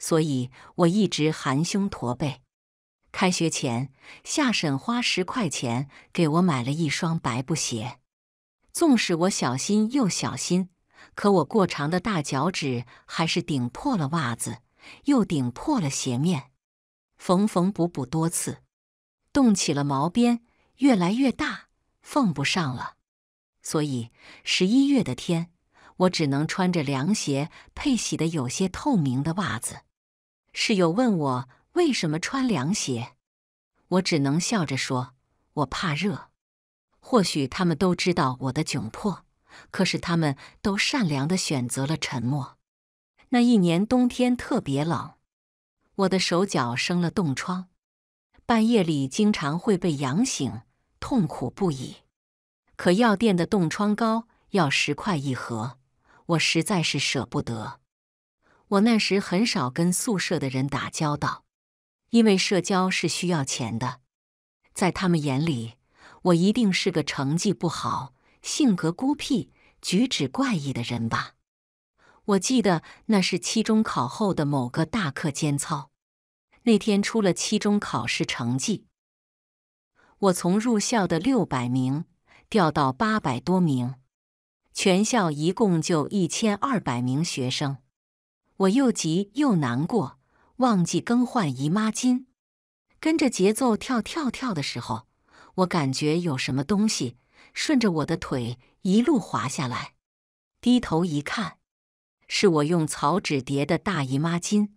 所以我一直含胸驼背。开学前，夏婶花十块钱给我买了一双白布鞋，纵使我小心又小心。可我过长的大脚趾还是顶破了袜子，又顶破了鞋面，缝缝补补多次，冻起了毛边，越来越大，缝不上了。所以十一月的天，我只能穿着凉鞋配洗的有些透明的袜子。室友问我为什么穿凉鞋，我只能笑着说：“我怕热。”或许他们都知道我的窘迫。可是他们都善良地选择了沉默。那一年冬天特别冷，我的手脚生了冻疮，半夜里经常会被痒醒，痛苦不已。可药店的冻疮膏要十块一盒，我实在是舍不得。我那时很少跟宿舍的人打交道，因为社交是需要钱的。在他们眼里，我一定是个成绩不好。性格孤僻、举止怪异的人吧。我记得那是期中考后的某个大课间操，那天出了期中考试成绩，我从入校的六百名掉到八百多名。全校一共就一千二百名学生，我又急又难过，忘记更换姨妈巾。跟着节奏跳跳跳的时候，我感觉有什么东西。顺着我的腿一路滑下来，低头一看，是我用草纸叠的大姨妈巾，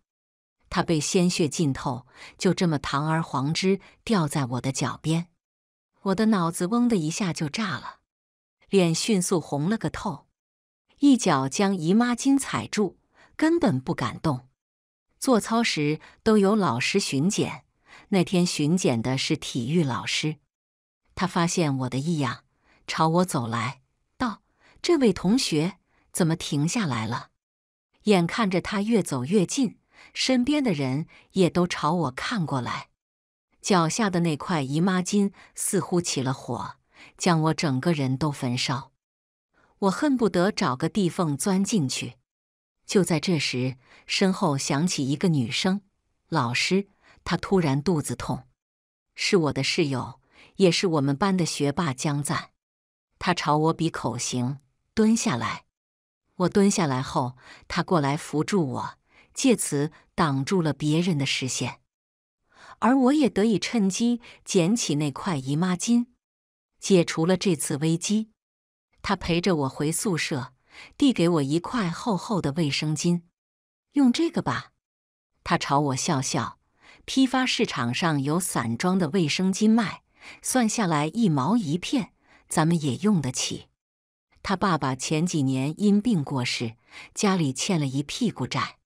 它被鲜血浸透，就这么堂而皇之掉在我的脚边。我的脑子嗡的一下就炸了，脸迅速红了个透，一脚将姨妈巾踩住，根本不敢动。做操时都有老师巡检，那天巡检的是体育老师，他发现我的异样。朝我走来，道：“这位同学，怎么停下来了？”眼看着他越走越近，身边的人也都朝我看过来。脚下的那块姨妈巾似乎起了火，将我整个人都焚烧。我恨不得找个地缝钻进去。就在这时，身后响起一个女声：“老师，她突然肚子痛。”是我的室友，也是我们班的学霸江赞。他朝我比口型，蹲下来。我蹲下来后，他过来扶住我，借此挡住了别人的视线，而我也得以趁机捡起那块姨妈巾，解除了这次危机。他陪着我回宿舍，递给我一块厚厚的卫生巾，用这个吧。他朝我笑笑。批发市场上有散装的卫生巾卖，算下来一毛一片。咱们也用得起。他爸爸前几年因病过世，家里欠了一屁股债，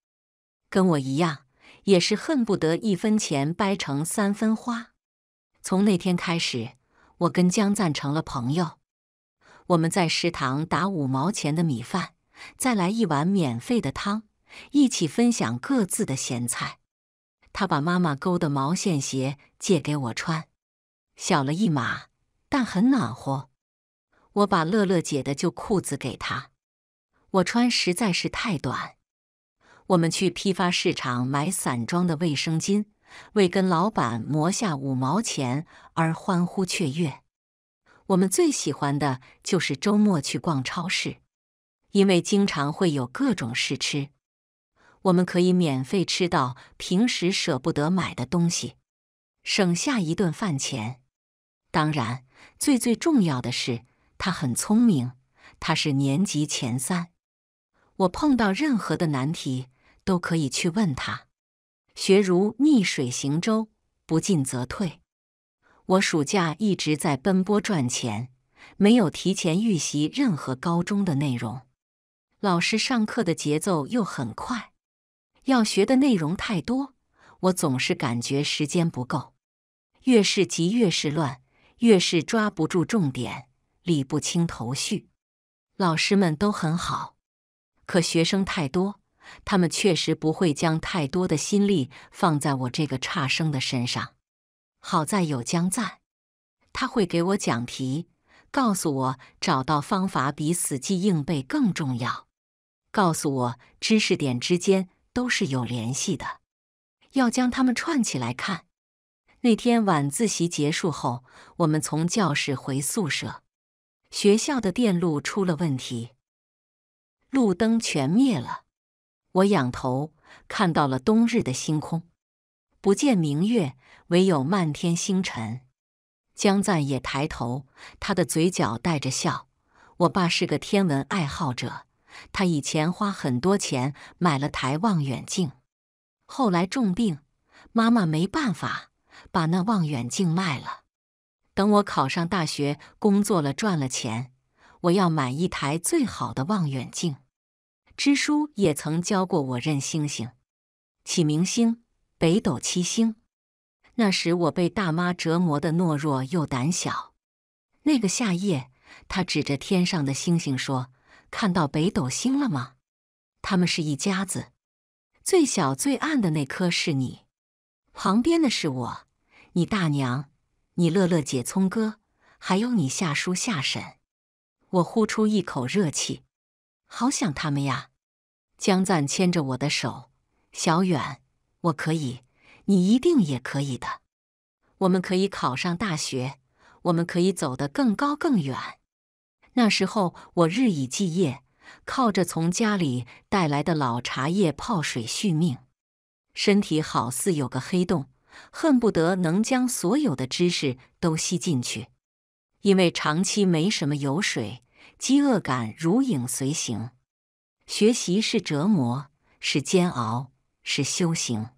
跟我一样，也是恨不得一分钱掰成三分花。从那天开始，我跟江赞成了朋友。我们在食堂打五毛钱的米饭，再来一碗免费的汤，一起分享各自的咸菜。他把妈妈勾的毛线鞋借给我穿，小了一码，但很暖和。我把乐乐姐的旧裤子给她，我穿实在是太短。我们去批发市场买散装的卫生巾，为跟老板磨下五毛钱而欢呼雀跃。我们最喜欢的就是周末去逛超市，因为经常会有各种试吃，我们可以免费吃到平时舍不得买的东西，省下一顿饭钱。当然，最最重要的是。他很聪明，他是年级前三。我碰到任何的难题都可以去问他。学如逆水行舟，不进则退。我暑假一直在奔波赚钱，没有提前预习任何高中的内容。老师上课的节奏又很快，要学的内容太多，我总是感觉时间不够。越是急，越是乱，越是抓不住重点。理不清头绪，老师们都很好，可学生太多，他们确实不会将太多的心力放在我这个差生的身上。好在有江赞，他会给我讲题，告诉我找到方法比死记硬背更重要，告诉我知识点之间都是有联系的，要将它们串起来看。那天晚自习结束后，我们从教室回宿舍。学校的电路出了问题，路灯全灭了。我仰头看到了冬日的星空，不见明月，唯有漫天星辰。江赞也抬头，他的嘴角带着笑。我爸是个天文爱好者，他以前花很多钱买了台望远镜，后来重病，妈妈没办法把那望远镜卖了。等我考上大学，工作了，赚了钱，我要买一台最好的望远镜。支书也曾教过我认星星，启明星、北斗七星。那时我被大妈折磨得懦弱又胆小。那个夏夜，他指着天上的星星说：“看到北斗星了吗？他们是一家子，最小最暗的那颗是你，旁边的是我，你大娘。”你乐乐姐、聪哥，还有你下叔、下婶，我呼出一口热气，好想他们呀。江赞牵着我的手，小远，我可以，你一定也可以的。我们可以考上大学，我们可以走得更高更远。那时候我日以继夜，靠着从家里带来的老茶叶泡水续命，身体好似有个黑洞。恨不得能将所有的知识都吸进去，因为长期没什么油水，饥饿感如影随形。学习是折磨，是煎熬，是修行。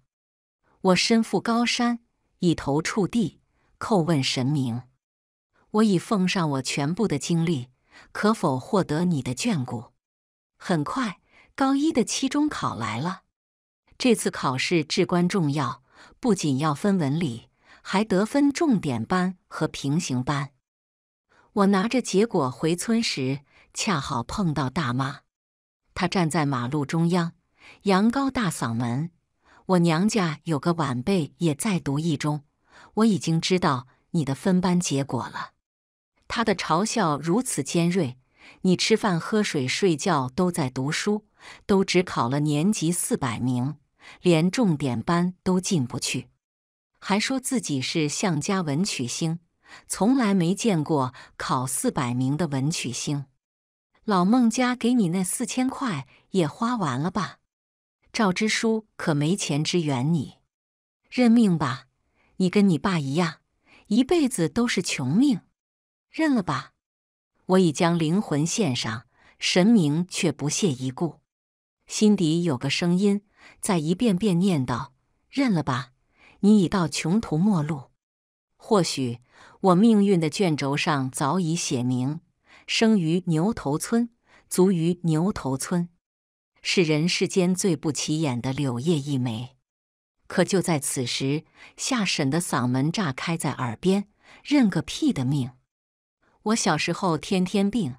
我身负高山，以头触地，叩问神明：我已奉上我全部的精力，可否获得你的眷顾？很快，高一的期中考来了，这次考试至关重要。不仅要分文理，还得分重点班和平行班。我拿着结果回村时，恰好碰到大妈。她站在马路中央，扬高大嗓门：“我娘家有个晚辈也在读一中，我已经知道你的分班结果了。”他的嘲笑如此尖锐：“你吃饭、喝水、睡觉都在读书，都只考了年级四百名。”连重点班都进不去，还说自己是向家文曲星，从来没见过考四百名的文曲星。老孟家给你那四千块也花完了吧？赵支书可没钱支援你，认命吧！你跟你爸一样，一辈子都是穷命，认了吧！我已将灵魂献上，神明却不屑一顾。心底有个声音。再一遍遍念叨：“认了吧，你已到穷途末路。或许我命运的卷轴上早已写明，生于牛头村，卒于牛头村，是人世间最不起眼的柳叶一枚。”可就在此时，夏婶的嗓门炸开在耳边：“认个屁的命！我小时候天天病，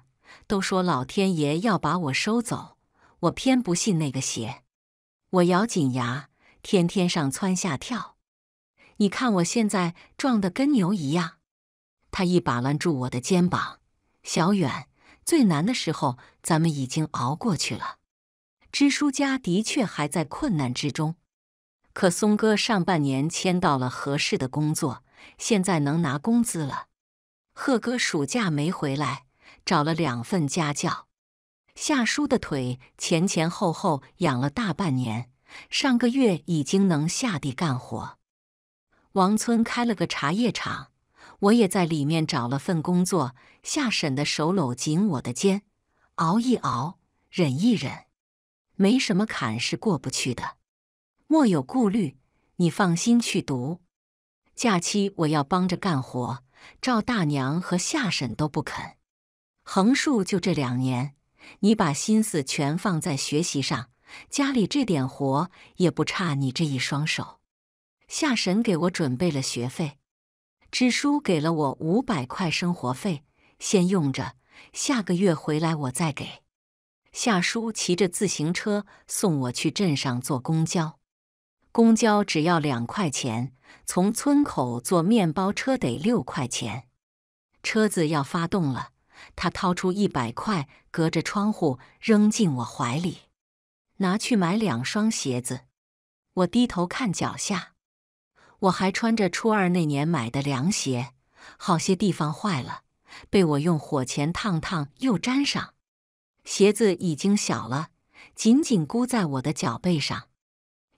都说老天爷要把我收走，我偏不信那个邪。”我咬紧牙，天天上蹿下跳。你看我现在壮得跟牛一样。他一把揽住我的肩膀：“小远，最难的时候咱们已经熬过去了。支书家的确还在困难之中，可松哥上半年签到了合适的工作，现在能拿工资了。贺哥暑假没回来，找了两份家教。”夏叔的腿前前后后养了大半年，上个月已经能下地干活。王村开了个茶叶厂，我也在里面找了份工作。夏婶的手搂紧我的肩，熬一熬，忍一忍，没什么坎是过不去的。莫有顾虑，你放心去读。假期我要帮着干活，赵大娘和夏婶都不肯。横竖就这两年。你把心思全放在学习上，家里这点活也不差你这一双手。夏神给我准备了学费，支书给了我五百块生活费，先用着，下个月回来我再给。夏叔骑着自行车送我去镇上坐公交，公交只要两块钱，从村口坐面包车得六块钱。车子要发动了。他掏出一百块，隔着窗户扔进我怀里，拿去买两双鞋子。我低头看脚下，我还穿着初二那年买的凉鞋，好些地方坏了，被我用火钳烫烫又粘上。鞋子已经小了，紧紧箍在我的脚背上，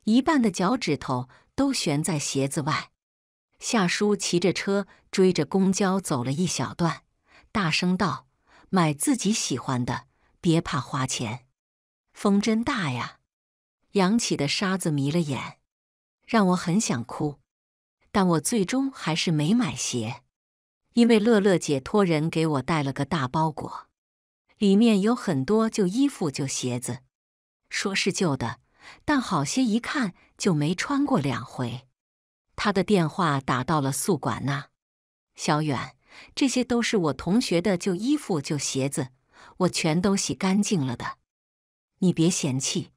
一半的脚趾头都悬在鞋子外。夏叔骑着车追着公交走了一小段，大声道。买自己喜欢的，别怕花钱。风真大呀，扬起的沙子迷了眼，让我很想哭，但我最终还是没买鞋，因为乐乐姐托人给我带了个大包裹，里面有很多旧衣服、旧鞋子，说是旧的，但好些一看就没穿过两回。他的电话打到了宿管那，小远。这些都是我同学的旧衣服、旧鞋子，我全都洗干净了的。你别嫌弃，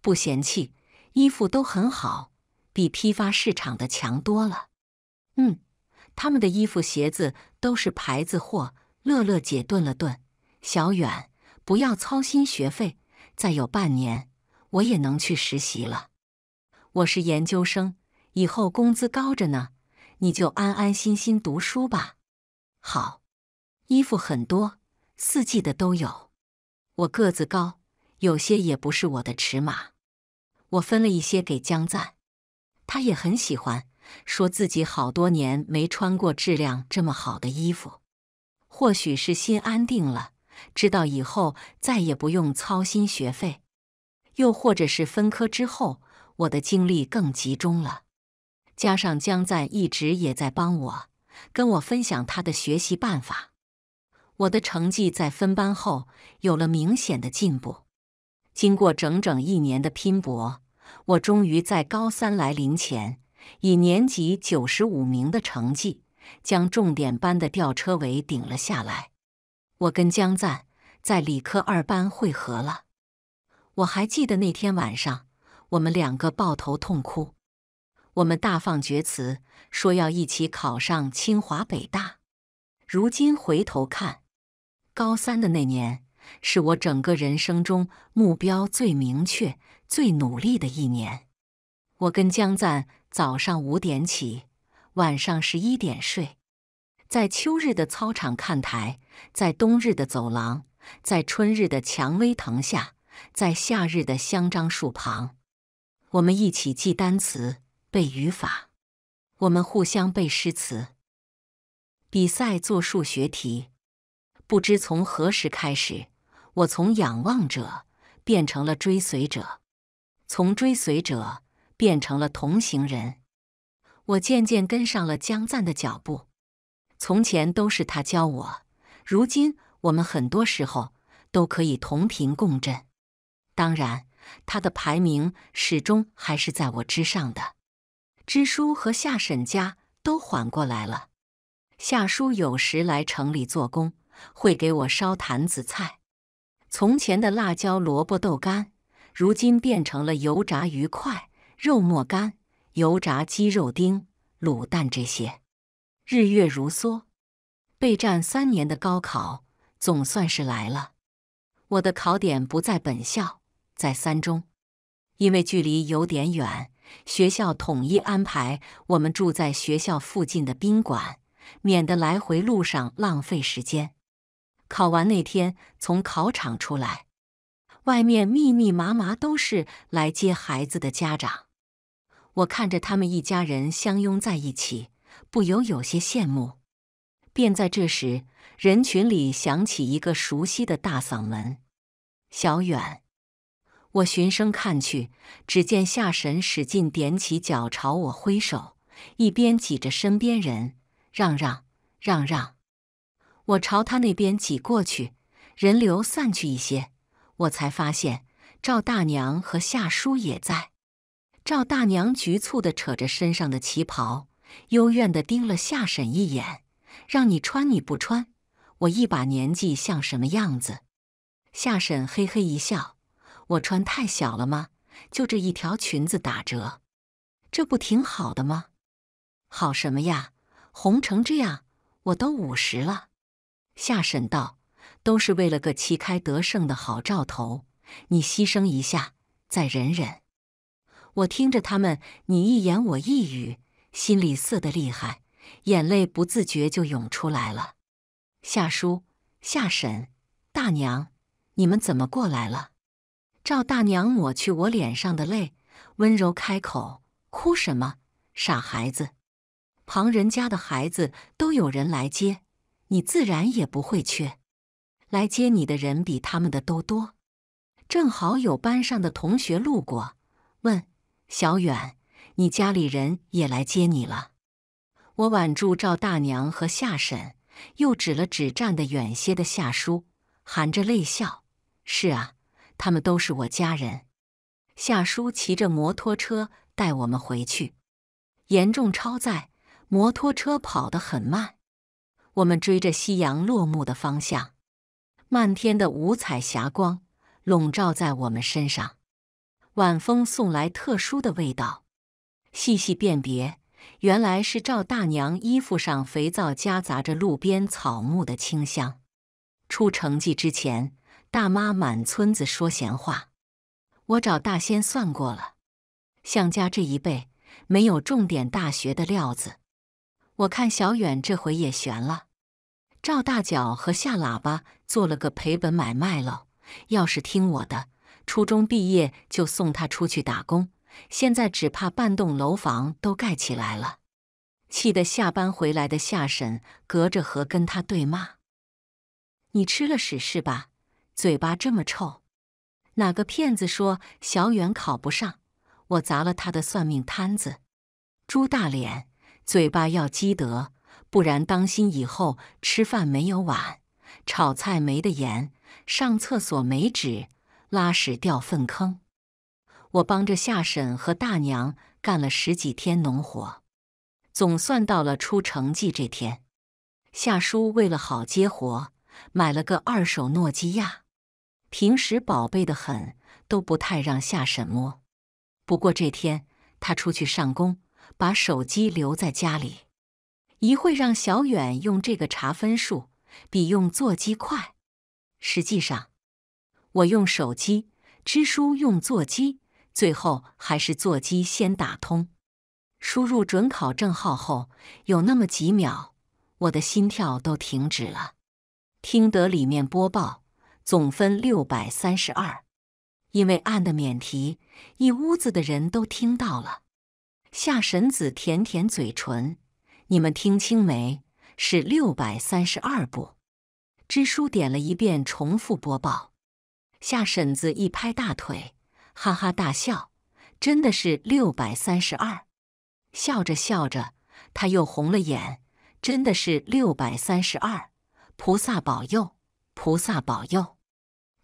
不嫌弃。衣服都很好，比批发市场的强多了。嗯，他们的衣服、鞋子都是牌子货。乐乐姐顿了顿，小远，不要操心学费。再有半年，我也能去实习了。我是研究生，以后工资高着呢。你就安安心心读书吧。好，衣服很多，四季的都有。我个子高，有些也不是我的尺码。我分了一些给江赞，他也很喜欢，说自己好多年没穿过质量这么好的衣服。或许是心安定了，知道以后再也不用操心学费；又或者是分科之后，我的精力更集中了，加上江赞一直也在帮我。跟我分享他的学习办法，我的成绩在分班后有了明显的进步。经过整整一年的拼搏，我终于在高三来临前，以年级九十五名的成绩，将重点班的吊车尾顶了下来。我跟江赞在理科二班会合了，我还记得那天晚上，我们两个抱头痛哭。我们大放厥词，说要一起考上清华北大。如今回头看，高三的那年是我整个人生中目标最明确、最努力的一年。我跟江赞早上五点起，晚上十一点睡，在秋日的操场看台，在冬日的走廊，在春日的蔷薇藤下，在夏日的香樟树旁，我们一起记单词。背语法，我们互相背诗词，比赛做数学题。不知从何时开始，我从仰望者变成了追随者，从追随者变成了同行人。我渐渐跟上了江赞的脚步。从前都是他教我，如今我们很多时候都可以同频共振。当然，他的排名始终还是在我之上的。支书和夏婶家都缓过来了。夏叔有时来城里做工，会给我烧坛子菜。从前的辣椒、萝卜、豆干，如今变成了油炸鱼块、肉末干、油炸鸡肉丁、卤蛋这些。日月如梭，备战三年的高考总算是来了。我的考点不在本校，在三中，因为距离有点远。学校统一安排我们住在学校附近的宾馆，免得来回路上浪费时间。考完那天从考场出来，外面密密麻麻都是来接孩子的家长。我看着他们一家人相拥在一起，不由有些羡慕。便在这时，人群里响起一个熟悉的大嗓门：“小远。”我循声看去，只见夏婶使劲踮起脚朝我挥手，一边挤着身边人，让让让让。我朝他那边挤过去，人流散去一些，我才发现赵大娘和夏叔也在。赵大娘局促地扯着身上的旗袍，幽怨地盯了夏婶一眼：“让你穿你不穿，我一把年纪像什么样子？”夏婶嘿嘿一笑。我穿太小了吗？就这一条裙子打折，这不挺好的吗？好什么呀？红成这样，我都五十了。夏婶道：“都是为了个旗开得胜的好兆头，你牺牲一下，再忍忍。”我听着他们你一言我一语，心里涩得厉害，眼泪不自觉就涌出来了。夏叔、夏婶、大娘，你们怎么过来了？赵大娘抹去我脸上的泪，温柔开口：“哭什么，傻孩子？旁人家的孩子都有人来接，你自然也不会缺。来接你的人比他们的都多，正好有班上的同学路过，问：小远，你家里人也来接你了？我挽住赵大娘和夏婶，又指了指站得远些的夏叔，含着泪笑：是啊。”他们都是我家人。夏叔骑着摩托车带我们回去，严重超载，摩托车跑得很慢。我们追着夕阳落幕的方向，漫天的五彩霞光笼罩在我们身上。晚风送来特殊的味道，细细辨别，原来是赵大娘衣服上肥皂夹杂着路边草木的清香。出成绩之前。大妈满村子说闲话，我找大仙算过了，向家这一辈没有重点大学的料子。我看小远这回也悬了，赵大脚和夏喇叭做了个赔本买卖了。要是听我的，初中毕业就送他出去打工，现在只怕半栋楼房都盖起来了。气得下班回来的夏婶隔着河跟他对骂：“你吃了屎是吧？”嘴巴这么臭，哪个骗子说小远考不上？我砸了他的算命摊子。猪大脸，嘴巴要积德，不然当心以后吃饭没有碗，炒菜没得盐，上厕所没纸，拉屎掉粪坑。我帮着夏婶和大娘干了十几天农活，总算到了出成绩这天。夏叔为了好接活，买了个二手诺基亚。平时宝贝的很，都不太让下婶摸。不过这天他出去上工，把手机留在家里。一会让小远用这个查分数，比用座机快。实际上，我用手机，支书用座机，最后还是座机先打通。输入准考证号后，有那么几秒，我的心跳都停止了。听得里面播报。总分六百三十二，因为按的免提，一屋子的人都听到了。夏婶子舔舔嘴唇：“你们听清没？是六百三十二步。”支书点了一遍，重复播报。夏婶子一拍大腿，哈哈大笑：“真的是六百三十二！”笑着笑着，他又红了眼：“真的是六百三十二！”菩萨保佑。菩萨保佑！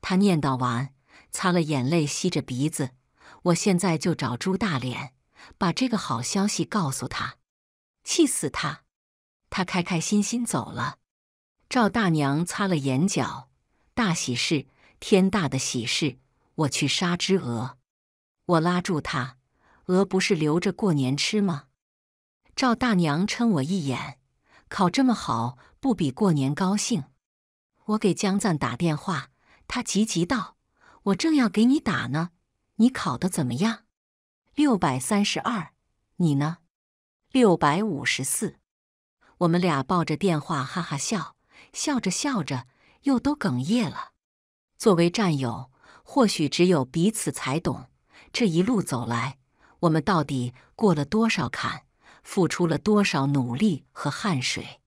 他念叨完，擦了眼泪，吸着鼻子。我现在就找朱大脸，把这个好消息告诉他，气死他！他开开心心走了。赵大娘擦了眼角，大喜事，天大的喜事！我去杀只鹅。我拉住他，鹅不是留着过年吃吗？赵大娘嗔我一眼，考这么好，不比过年高兴？我给江赞打电话，他急急道：“我正要给你打呢，你考的怎么样？六百三十二，你呢？六百五十四。”我们俩抱着电话哈哈笑，笑着笑着又都哽咽了。作为战友，或许只有彼此才懂，这一路走来，我们到底过了多少坎，付出了多少努力和汗水。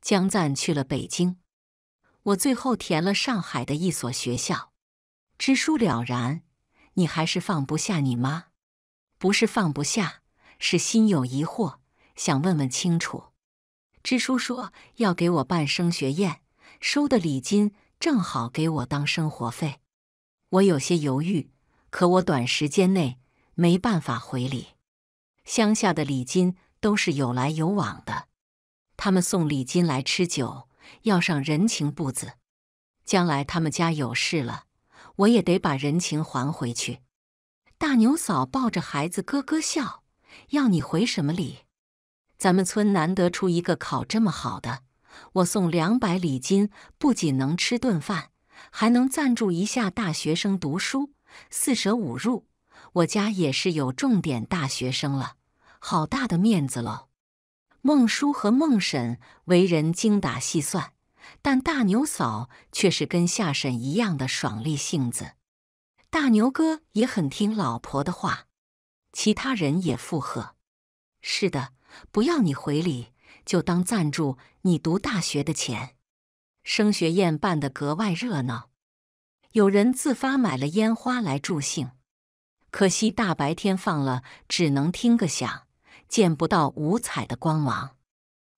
江赞去了北京。我最后填了上海的一所学校，支书了然。你还是放不下你妈？不是放不下，是心有疑惑，想问问清楚。支书说要给我办升学宴，收的礼金正好给我当生活费。我有些犹豫，可我短时间内没办法回礼。乡下的礼金都是有来有往的，他们送礼金来吃酒。要上人情步子，将来他们家有事了，我也得把人情还回去。大牛嫂抱着孩子咯咯笑，要你回什么礼？咱们村难得出一个考这么好的，我送两百礼金，不仅能吃顿饭，还能赞助一下大学生读书。四舍五入，我家也是有重点大学生了，好大的面子喽！孟叔和孟婶为人精打细算，但大牛嫂却是跟夏婶一样的爽利性子。大牛哥也很听老婆的话，其他人也附和。是的，不要你回礼，就当赞助你读大学的钱。升学宴办的格外热闹，有人自发买了烟花来助兴，可惜大白天放了，只能听个响。见不到五彩的光芒，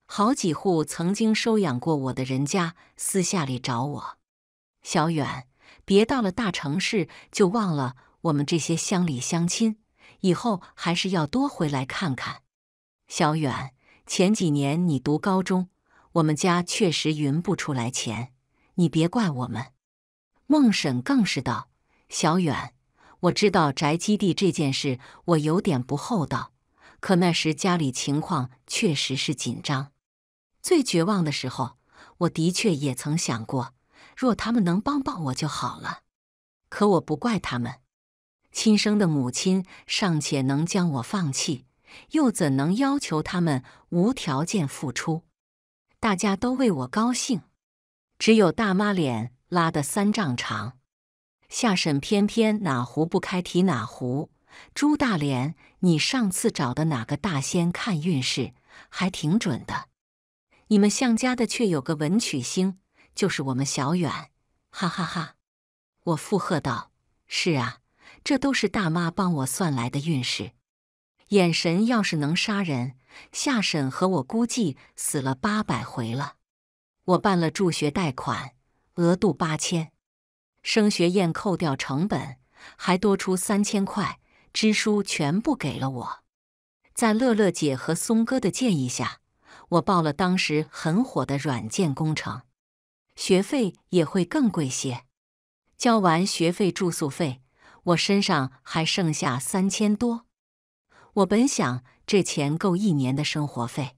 好几户曾经收养过我的人家私下里找我。小远，别到了大城市就忘了我们这些乡里乡亲，以后还是要多回来看看。小远，前几年你读高中，我们家确实匀不出来钱，你别怪我们。孟婶更是道：“小远，我知道宅基地这件事，我有点不厚道。”可那时家里情况确实是紧张，最绝望的时候，我的确也曾想过，若他们能帮帮我就好了。可我不怪他们，亲生的母亲尚且能将我放弃，又怎能要求他们无条件付出？大家都为我高兴，只有大妈脸拉的三丈长，下审偏偏哪壶不开提哪壶。朱大莲，你上次找的哪个大仙看运势还挺准的？你们向家的却有个文曲星，就是我们小远，哈哈哈！我附和道：“是啊，这都是大妈帮我算来的运势。眼神要是能杀人，夏婶和我估计死了八百回了。”我办了助学贷款，额度八千，升学宴扣掉成本，还多出三千块。支书全部给了我，在乐乐姐和松哥的建议下，我报了当时很火的软件工程，学费也会更贵些。交完学费、住宿费，我身上还剩下三千多。我本想这钱够一年的生活费，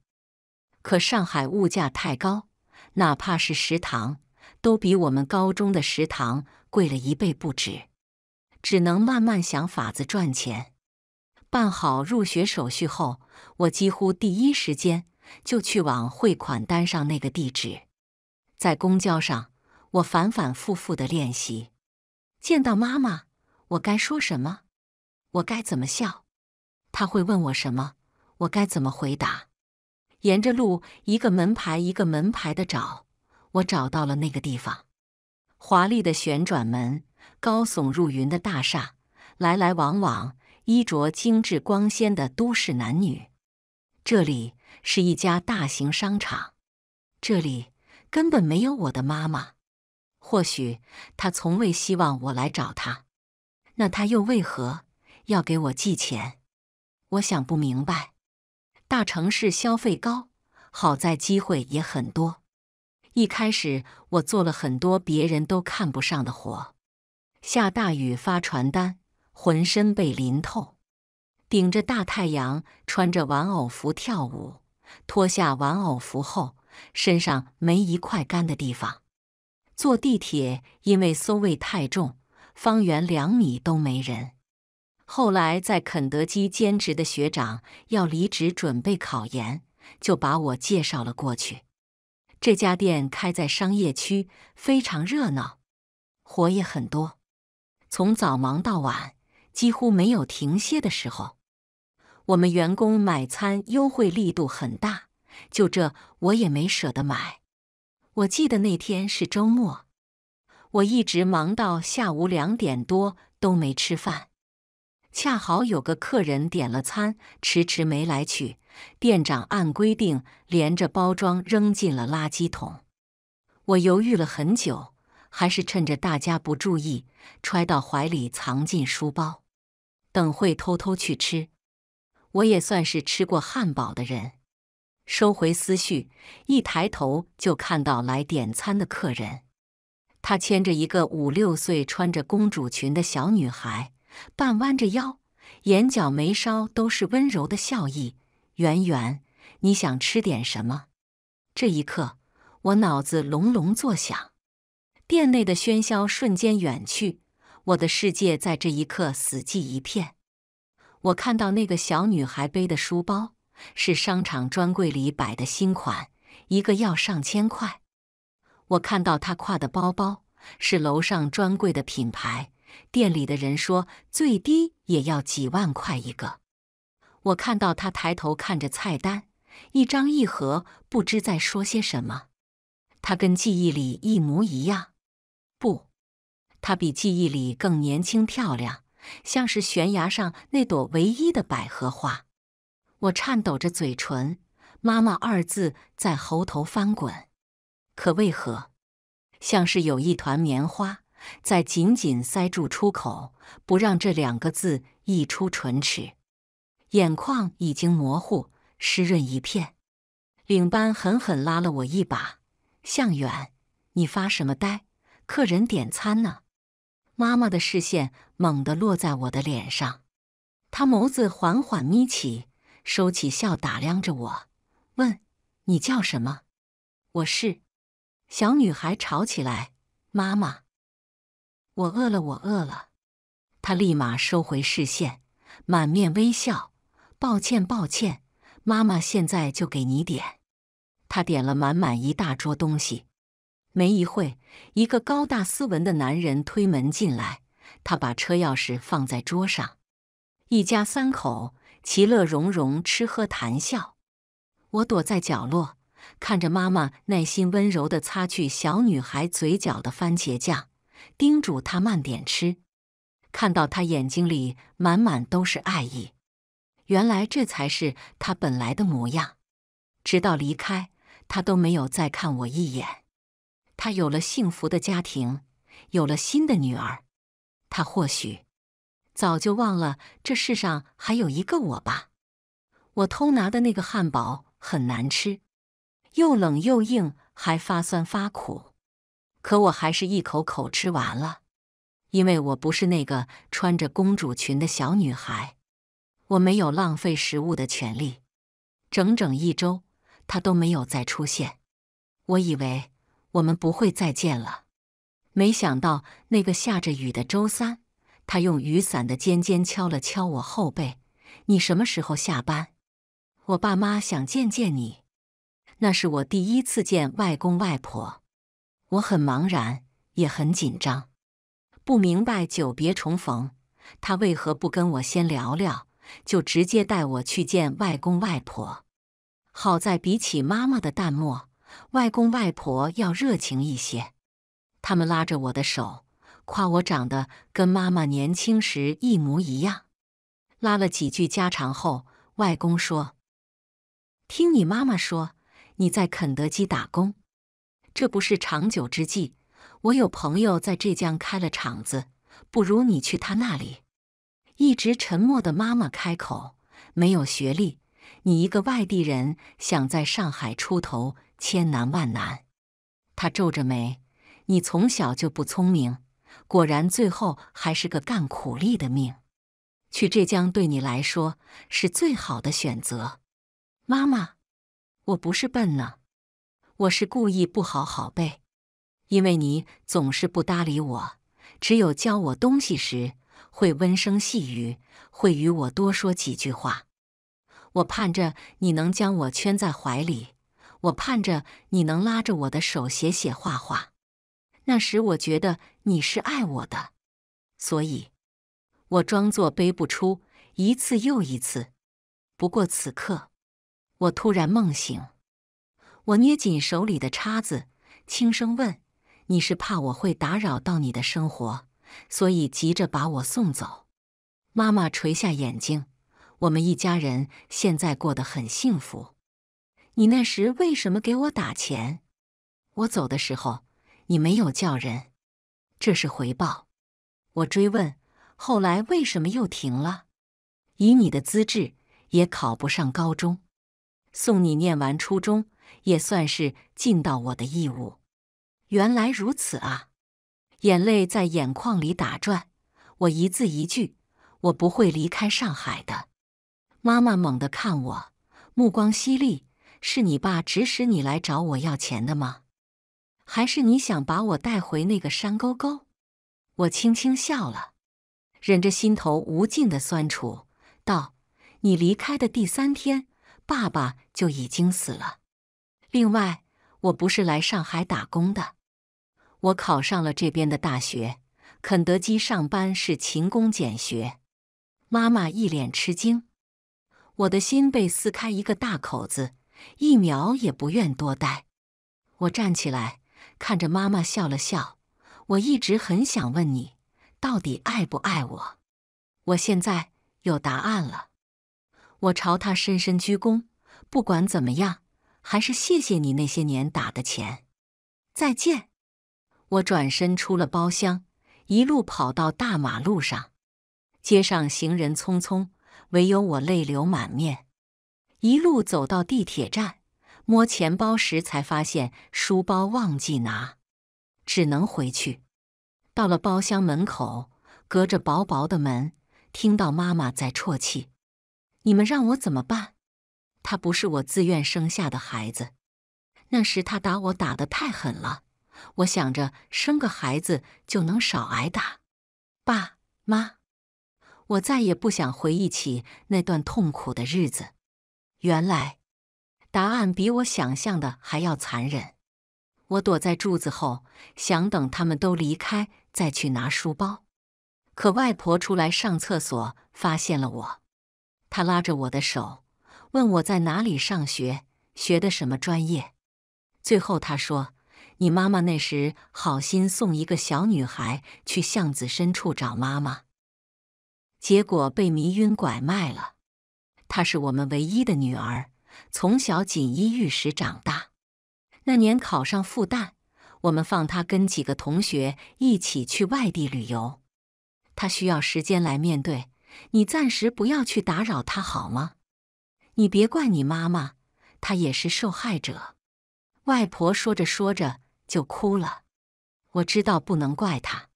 可上海物价太高，哪怕是食堂，都比我们高中的食堂贵了一倍不止。只能慢慢想法子赚钱。办好入学手续后，我几乎第一时间就去往汇款单上那个地址。在公交上，我反反复复的练习，见到妈妈我该说什么，我该怎么笑，他会问我什么，我该怎么回答。沿着路一个门牌一个门牌的找，我找到了那个地方，华丽的旋转门。高耸入云的大厦，来来往往、衣着精致光鲜的都市男女。这里是一家大型商场。这里根本没有我的妈妈。或许她从未希望我来找她。那她又为何要给我寄钱？我想不明白。大城市消费高，好在机会也很多。一开始我做了很多别人都看不上的活。下大雨发传单，浑身被淋透；顶着大太阳穿着玩偶服跳舞，脱下玩偶服后身上没一块干的地方。坐地铁因为馊味太重，方圆两米都没人。后来在肯德基兼职的学长要离职准备考研，就把我介绍了过去。这家店开在商业区，非常热闹，活也很多。从早忙到晚，几乎没有停歇的时候。我们员工买餐优惠力度很大，就这我也没舍得买。我记得那天是周末，我一直忙到下午两点多都没吃饭。恰好有个客人点了餐，迟迟没来取，店长按规定连着包装扔进了垃圾桶。我犹豫了很久。还是趁着大家不注意，揣到怀里藏进书包，等会偷偷去吃。我也算是吃过汉堡的人。收回思绪，一抬头就看到来点餐的客人，他牵着一个五六岁、穿着公主裙的小女孩，半弯着腰，眼角眉梢都是温柔的笑意。圆圆，你想吃点什么？这一刻，我脑子隆隆作响。店内的喧嚣瞬间远去，我的世界在这一刻死寂一片。我看到那个小女孩背的书包是商场专柜里摆的新款，一个要上千块。我看到她挎的包包是楼上专柜的品牌，店里的人说最低也要几万块一个。我看到她抬头看着菜单，一张一合，不知在说些什么。她跟记忆里一模一样。她比记忆里更年轻漂亮，像是悬崖上那朵唯一的百合花。我颤抖着嘴唇，妈妈二字在喉头翻滚，可为何？像是有一团棉花在紧紧塞住出口，不让这两个字溢出唇齿。眼眶已经模糊湿润一片。领班狠狠拉了我一把：“向远，你发什么呆？客人点餐呢。”妈妈的视线猛地落在我的脸上，她眸子缓缓眯起，收起笑，打量着我，问：“你叫什么？”“我是。”小女孩吵起来，“妈妈，我饿了，我饿了。”她立马收回视线，满面微笑：“抱歉，抱歉，妈妈现在就给你点。”她点了满满一大桌东西。没一会一个高大斯文的男人推门进来，他把车钥匙放在桌上。一家三口其乐融融，吃喝谈笑。我躲在角落，看着妈妈耐心温柔的擦去小女孩嘴角的番茄酱，叮嘱她慢点吃。看到她眼睛里满满都是爱意，原来这才是她本来的模样。直到离开，她都没有再看我一眼。他有了幸福的家庭，有了新的女儿。他或许早就忘了这世上还有一个我吧。我偷拿的那个汉堡很难吃，又冷又硬，还发酸发苦。可我还是一口口吃完了，因为我不是那个穿着公主裙的小女孩，我没有浪费食物的权利。整整一周，他都没有再出现。我以为。我们不会再见了。没想到那个下着雨的周三，他用雨伞的尖尖敲了敲我后背：“你什么时候下班？我爸妈想见见你。”那是我第一次见外公外婆，我很茫然，也很紧张，不明白久别重逢，他为何不跟我先聊聊，就直接带我去见外公外婆。好在比起妈妈的淡漠。外公外婆要热情一些，他们拉着我的手，夸我长得跟妈妈年轻时一模一样。拉了几句家常后，外公说：“听你妈妈说你在肯德基打工，这不是长久之计。我有朋友在浙江开了厂子，不如你去他那里。”一直沉默的妈妈开口：“没有学历，你一个外地人想在上海出头。”千难万难，他皱着眉。你从小就不聪明，果然最后还是个干苦力的命。去浙江对你来说是最好的选择。妈妈，我不是笨呢，我是故意不好好背，因为你总是不搭理我，只有教我东西时会温声细语，会与我多说几句话。我盼着你能将我圈在怀里。我盼着你能拉着我的手写写画画，那时我觉得你是爱我的，所以，我装作背不出一次又一次。不过此刻，我突然梦醒，我捏紧手里的叉子，轻声问：“你是怕我会打扰到你的生活，所以急着把我送走？”妈妈垂下眼睛，我们一家人现在过得很幸福。你那时为什么给我打钱？我走的时候你没有叫人，这是回报。我追问，后来为什么又停了？以你的资质也考不上高中，送你念完初中也算是尽到我的义务。原来如此啊！眼泪在眼眶里打转。我一字一句：“我不会离开上海的。”妈妈猛地看我，目光犀利。是你爸指使你来找我要钱的吗？还是你想把我带回那个山沟沟？我轻轻笑了，忍着心头无尽的酸楚，道：“你离开的第三天，爸爸就已经死了。另外，我不是来上海打工的，我考上了这边的大学，肯德基上班是勤工俭学。”妈妈一脸吃惊，我的心被撕开一个大口子。一秒也不愿多待，我站起来，看着妈妈笑了笑。我一直很想问你，到底爱不爱我？我现在有答案了。我朝他深深鞠躬。不管怎么样，还是谢谢你那些年打的钱。再见。我转身出了包厢，一路跑到大马路上。街上行人匆匆，唯有我泪流满面。一路走到地铁站，摸钱包时才发现书包忘记拿，只能回去。到了包厢门口，隔着薄薄的门，听到妈妈在啜泣：“你们让我怎么办？他不是我自愿生下的孩子。那时他打我打得太狠了，我想着生个孩子就能少挨打。”爸妈，我再也不想回忆起那段痛苦的日子。原来，答案比我想象的还要残忍。我躲在柱子后，想等他们都离开再去拿书包。可外婆出来上厕所，发现了我。她拉着我的手，问我在哪里上学，学的什么专业。最后她说：“你妈妈那时好心送一个小女孩去巷子深处找妈妈，结果被迷晕拐卖了。”她是我们唯一的女儿，从小锦衣玉食长大。那年考上复旦，我们放她跟几个同学一起去外地旅游。她需要时间来面对，你暂时不要去打扰她好吗？你别怪你妈妈，她也是受害者。外婆说着说着就哭了。我知道不能怪她，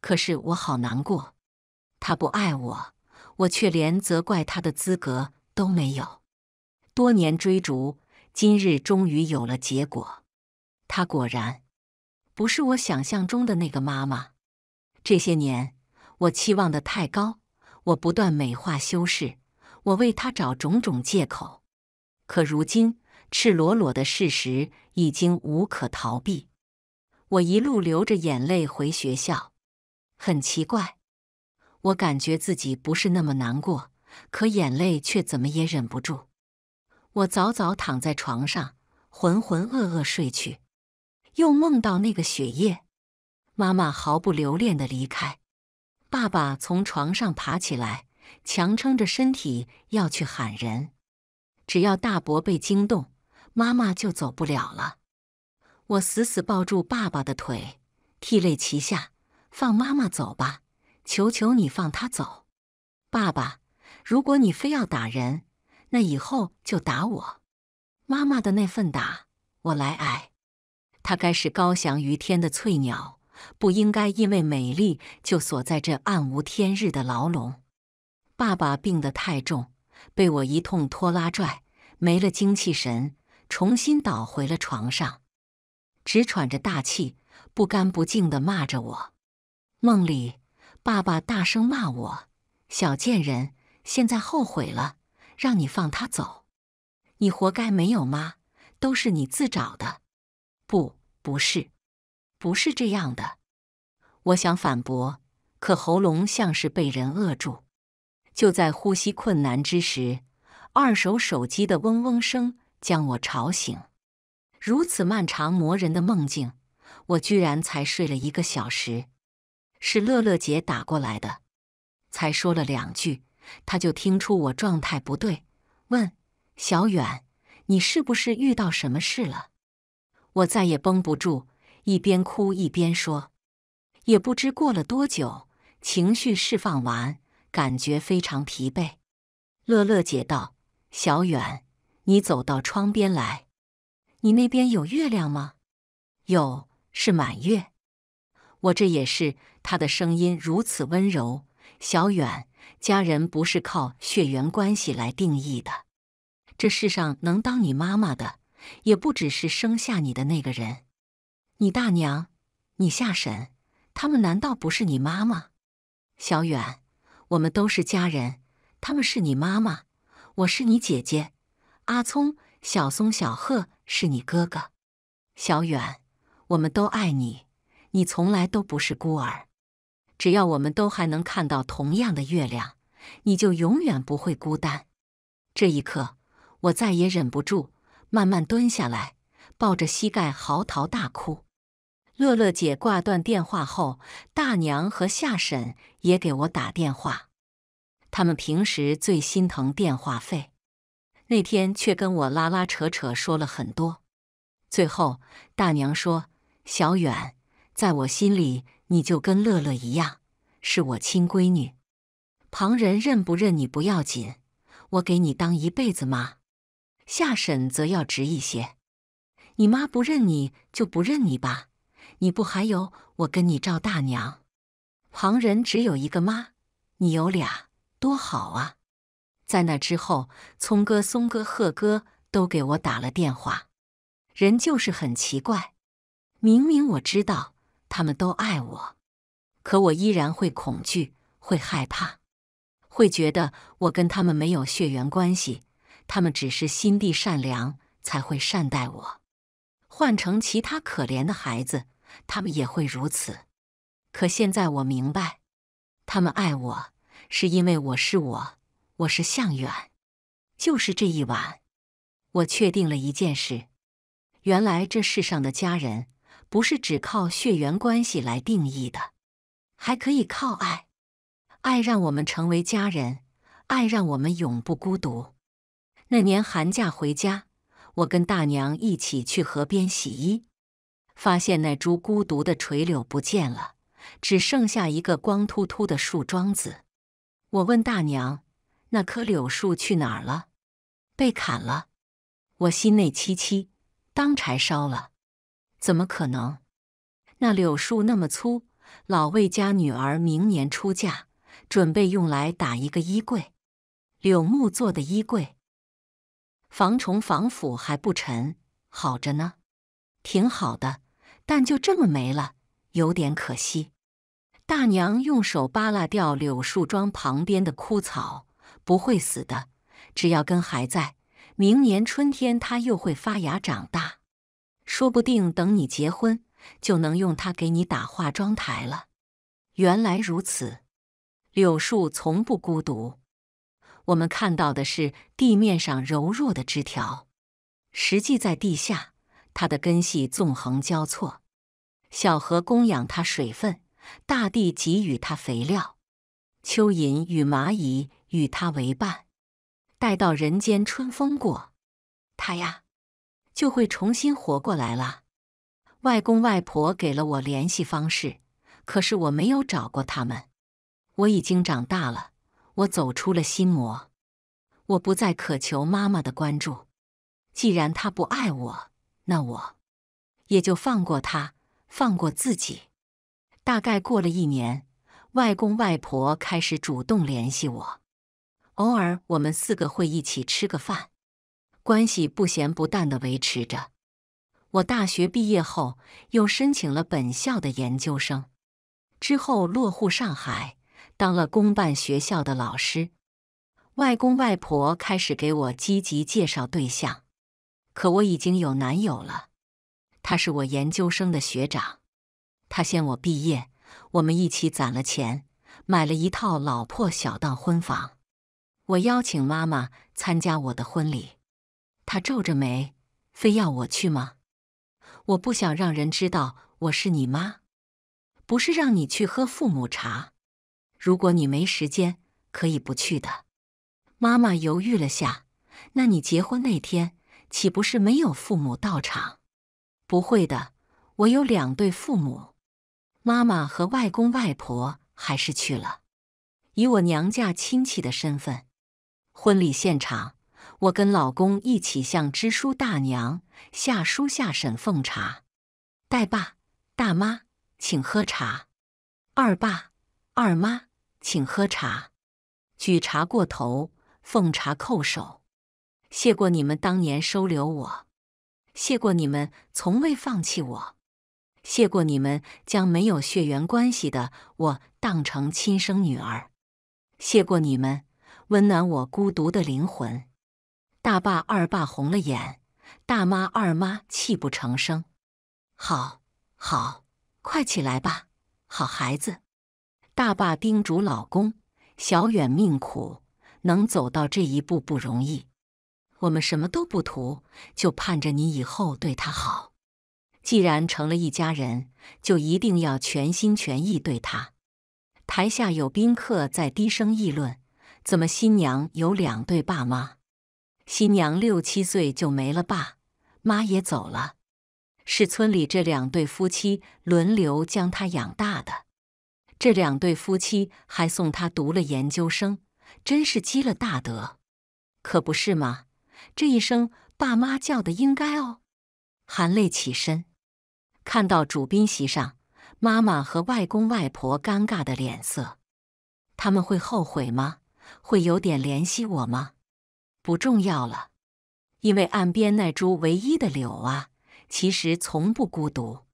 可是我好难过，她不爱我。我却连责怪他的资格都没有。多年追逐，今日终于有了结果。他果然不是我想象中的那个妈妈。这些年，我期望的太高，我不断美化修饰，我为他找种种借口。可如今，赤裸裸的事实已经无可逃避。我一路流着眼泪回学校，很奇怪。我感觉自己不是那么难过，可眼泪却怎么也忍不住。我早早躺在床上，浑浑噩噩睡去，又梦到那个雪夜，妈妈毫不留恋的离开。爸爸从床上爬起来，强撑着身体要去喊人，只要大伯被惊动，妈妈就走不了了。我死死抱住爸爸的腿，涕泪齐下，放妈妈走吧。求求你放他走，爸爸！如果你非要打人，那以后就打我。妈妈的那份打我来挨。他该是高翔于天的翠鸟，不应该因为美丽就锁在这暗无天日的牢笼。爸爸病得太重，被我一通拖拉拽，没了精气神，重新倒回了床上，直喘着大气，不干不净地骂着我。梦里。爸爸大声骂我：“小贱人！”现在后悔了，让你放他走，你活该没有妈，都是你自找的。不，不是，不是这样的。我想反驳，可喉咙像是被人扼住，就在呼吸困难之时，二手手机的嗡嗡声将我吵醒。如此漫长磨人的梦境，我居然才睡了一个小时。是乐乐姐打过来的，才说了两句，她就听出我状态不对，问小远：“你是不是遇到什么事了？”我再也绷不住，一边哭一边说。也不知过了多久，情绪释放完，感觉非常疲惫。乐乐姐道：“小远，你走到窗边来，你那边有月亮吗？有，是满月。我这也是。”他的声音如此温柔。小远，家人不是靠血缘关系来定义的。这世上能当你妈妈的，也不只是生下你的那个人。你大娘、你下婶，他们难道不是你妈妈？小远，我们都是家人。他们是你妈妈，我是你姐姐。阿聪、小松、小贺是你哥哥。小远，我们都爱你。你从来都不是孤儿。只要我们都还能看到同样的月亮，你就永远不会孤单。这一刻，我再也忍不住，慢慢蹲下来，抱着膝盖嚎啕大哭。乐乐姐挂断电话后，大娘和夏婶也给我打电话。他们平时最心疼电话费，那天却跟我拉拉扯扯说了很多。最后，大娘说：“小远。”在我心里，你就跟乐乐一样，是我亲闺女。旁人认不认你不要紧，我给你当一辈子妈。夏婶则要直一些，你妈不认你就不认你吧，你不还有我跟你赵大娘？旁人只有一个妈，你有俩，多好啊！在那之后，聪哥、松哥、贺哥都给我打了电话。人就是很奇怪，明明我知道。他们都爱我，可我依然会恐惧，会害怕，会觉得我跟他们没有血缘关系，他们只是心地善良才会善待我。换成其他可怜的孩子，他们也会如此。可现在我明白，他们爱我是因为我是我，我是向远。就是这一晚，我确定了一件事：原来这世上的家人。不是只靠血缘关系来定义的，还可以靠爱。爱让我们成为家人，爱让我们永不孤独。那年寒假回家，我跟大娘一起去河边洗衣，发现那株孤独的垂柳不见了，只剩下一个光秃秃的树桩子。我问大娘：“那棵柳树去哪儿了？”“被砍了。”我心内戚戚，当柴烧了。怎么可能？那柳树那么粗，老魏家女儿明年出嫁，准备用来打一个衣柜，柳木做的衣柜，防虫防腐还不沉，好着呢，挺好的。但就这么没了，有点可惜。大娘用手扒拉掉柳树桩旁边的枯草，不会死的，只要根还在，明年春天它又会发芽长大。说不定等你结婚，就能用它给你打化妆台了。原来如此，柳树从不孤独。我们看到的是地面上柔弱的枝条，实际在地下，它的根系纵横交错。小河供养它水分，大地给予它肥料，蚯蚓与蚂蚁与它为伴。待到人间春风过，它呀。就会重新活过来了。外公外婆给了我联系方式，可是我没有找过他们。我已经长大了，我走出了心魔，我不再渴求妈妈的关注。既然她不爱我，那我也就放过她，放过自己。大概过了一年，外公外婆开始主动联系我，偶尔我们四个会一起吃个饭。关系不咸不淡的维持着。我大学毕业后又申请了本校的研究生，之后落户上海，当了公办学校的老师。外公外婆开始给我积极介绍对象，可我已经有男友了。他是我研究生的学长，他先我毕业，我们一起攒了钱，买了一套老破小当婚房。我邀请妈妈参加我的婚礼。他皱着眉，非要我去吗？我不想让人知道我是你妈，不是让你去喝父母茶。如果你没时间，可以不去的。妈妈犹豫了下，那你结婚那天岂不是没有父母到场？不会的，我有两对父母，妈妈和外公外婆还是去了，以我娘家亲戚的身份。婚礼现场。我跟老公一起向支书大娘、下书下婶奉茶，代爸大妈请喝茶，二爸二妈请喝茶，举茶过头，奉茶叩首，谢过你们当年收留我，谢过你们从未放弃我，谢过你们将没有血缘关系的我当成亲生女儿，谢过你们温暖我孤独的灵魂。大爸、二爸红了眼，大妈、二妈泣不成声。好，好，快起来吧，好孩子。大爸叮嘱老公：“小远命苦，能走到这一步不容易，我们什么都不图，就盼着你以后对他好。既然成了一家人，就一定要全心全意对他。”台下有宾客在低声议论：“怎么新娘有两对爸妈？”新娘六七岁就没了爸，妈也走了，是村里这两对夫妻轮流将她养大的。这两对夫妻还送她读了研究生，真是积了大德，可不是吗？这一声爸妈叫的应该哦。含泪起身，看到主宾席上妈妈和外公外婆尴尬的脸色，他们会后悔吗？会有点怜惜我吗？不重要了，因为岸边那株唯一的柳啊，其实从不孤独。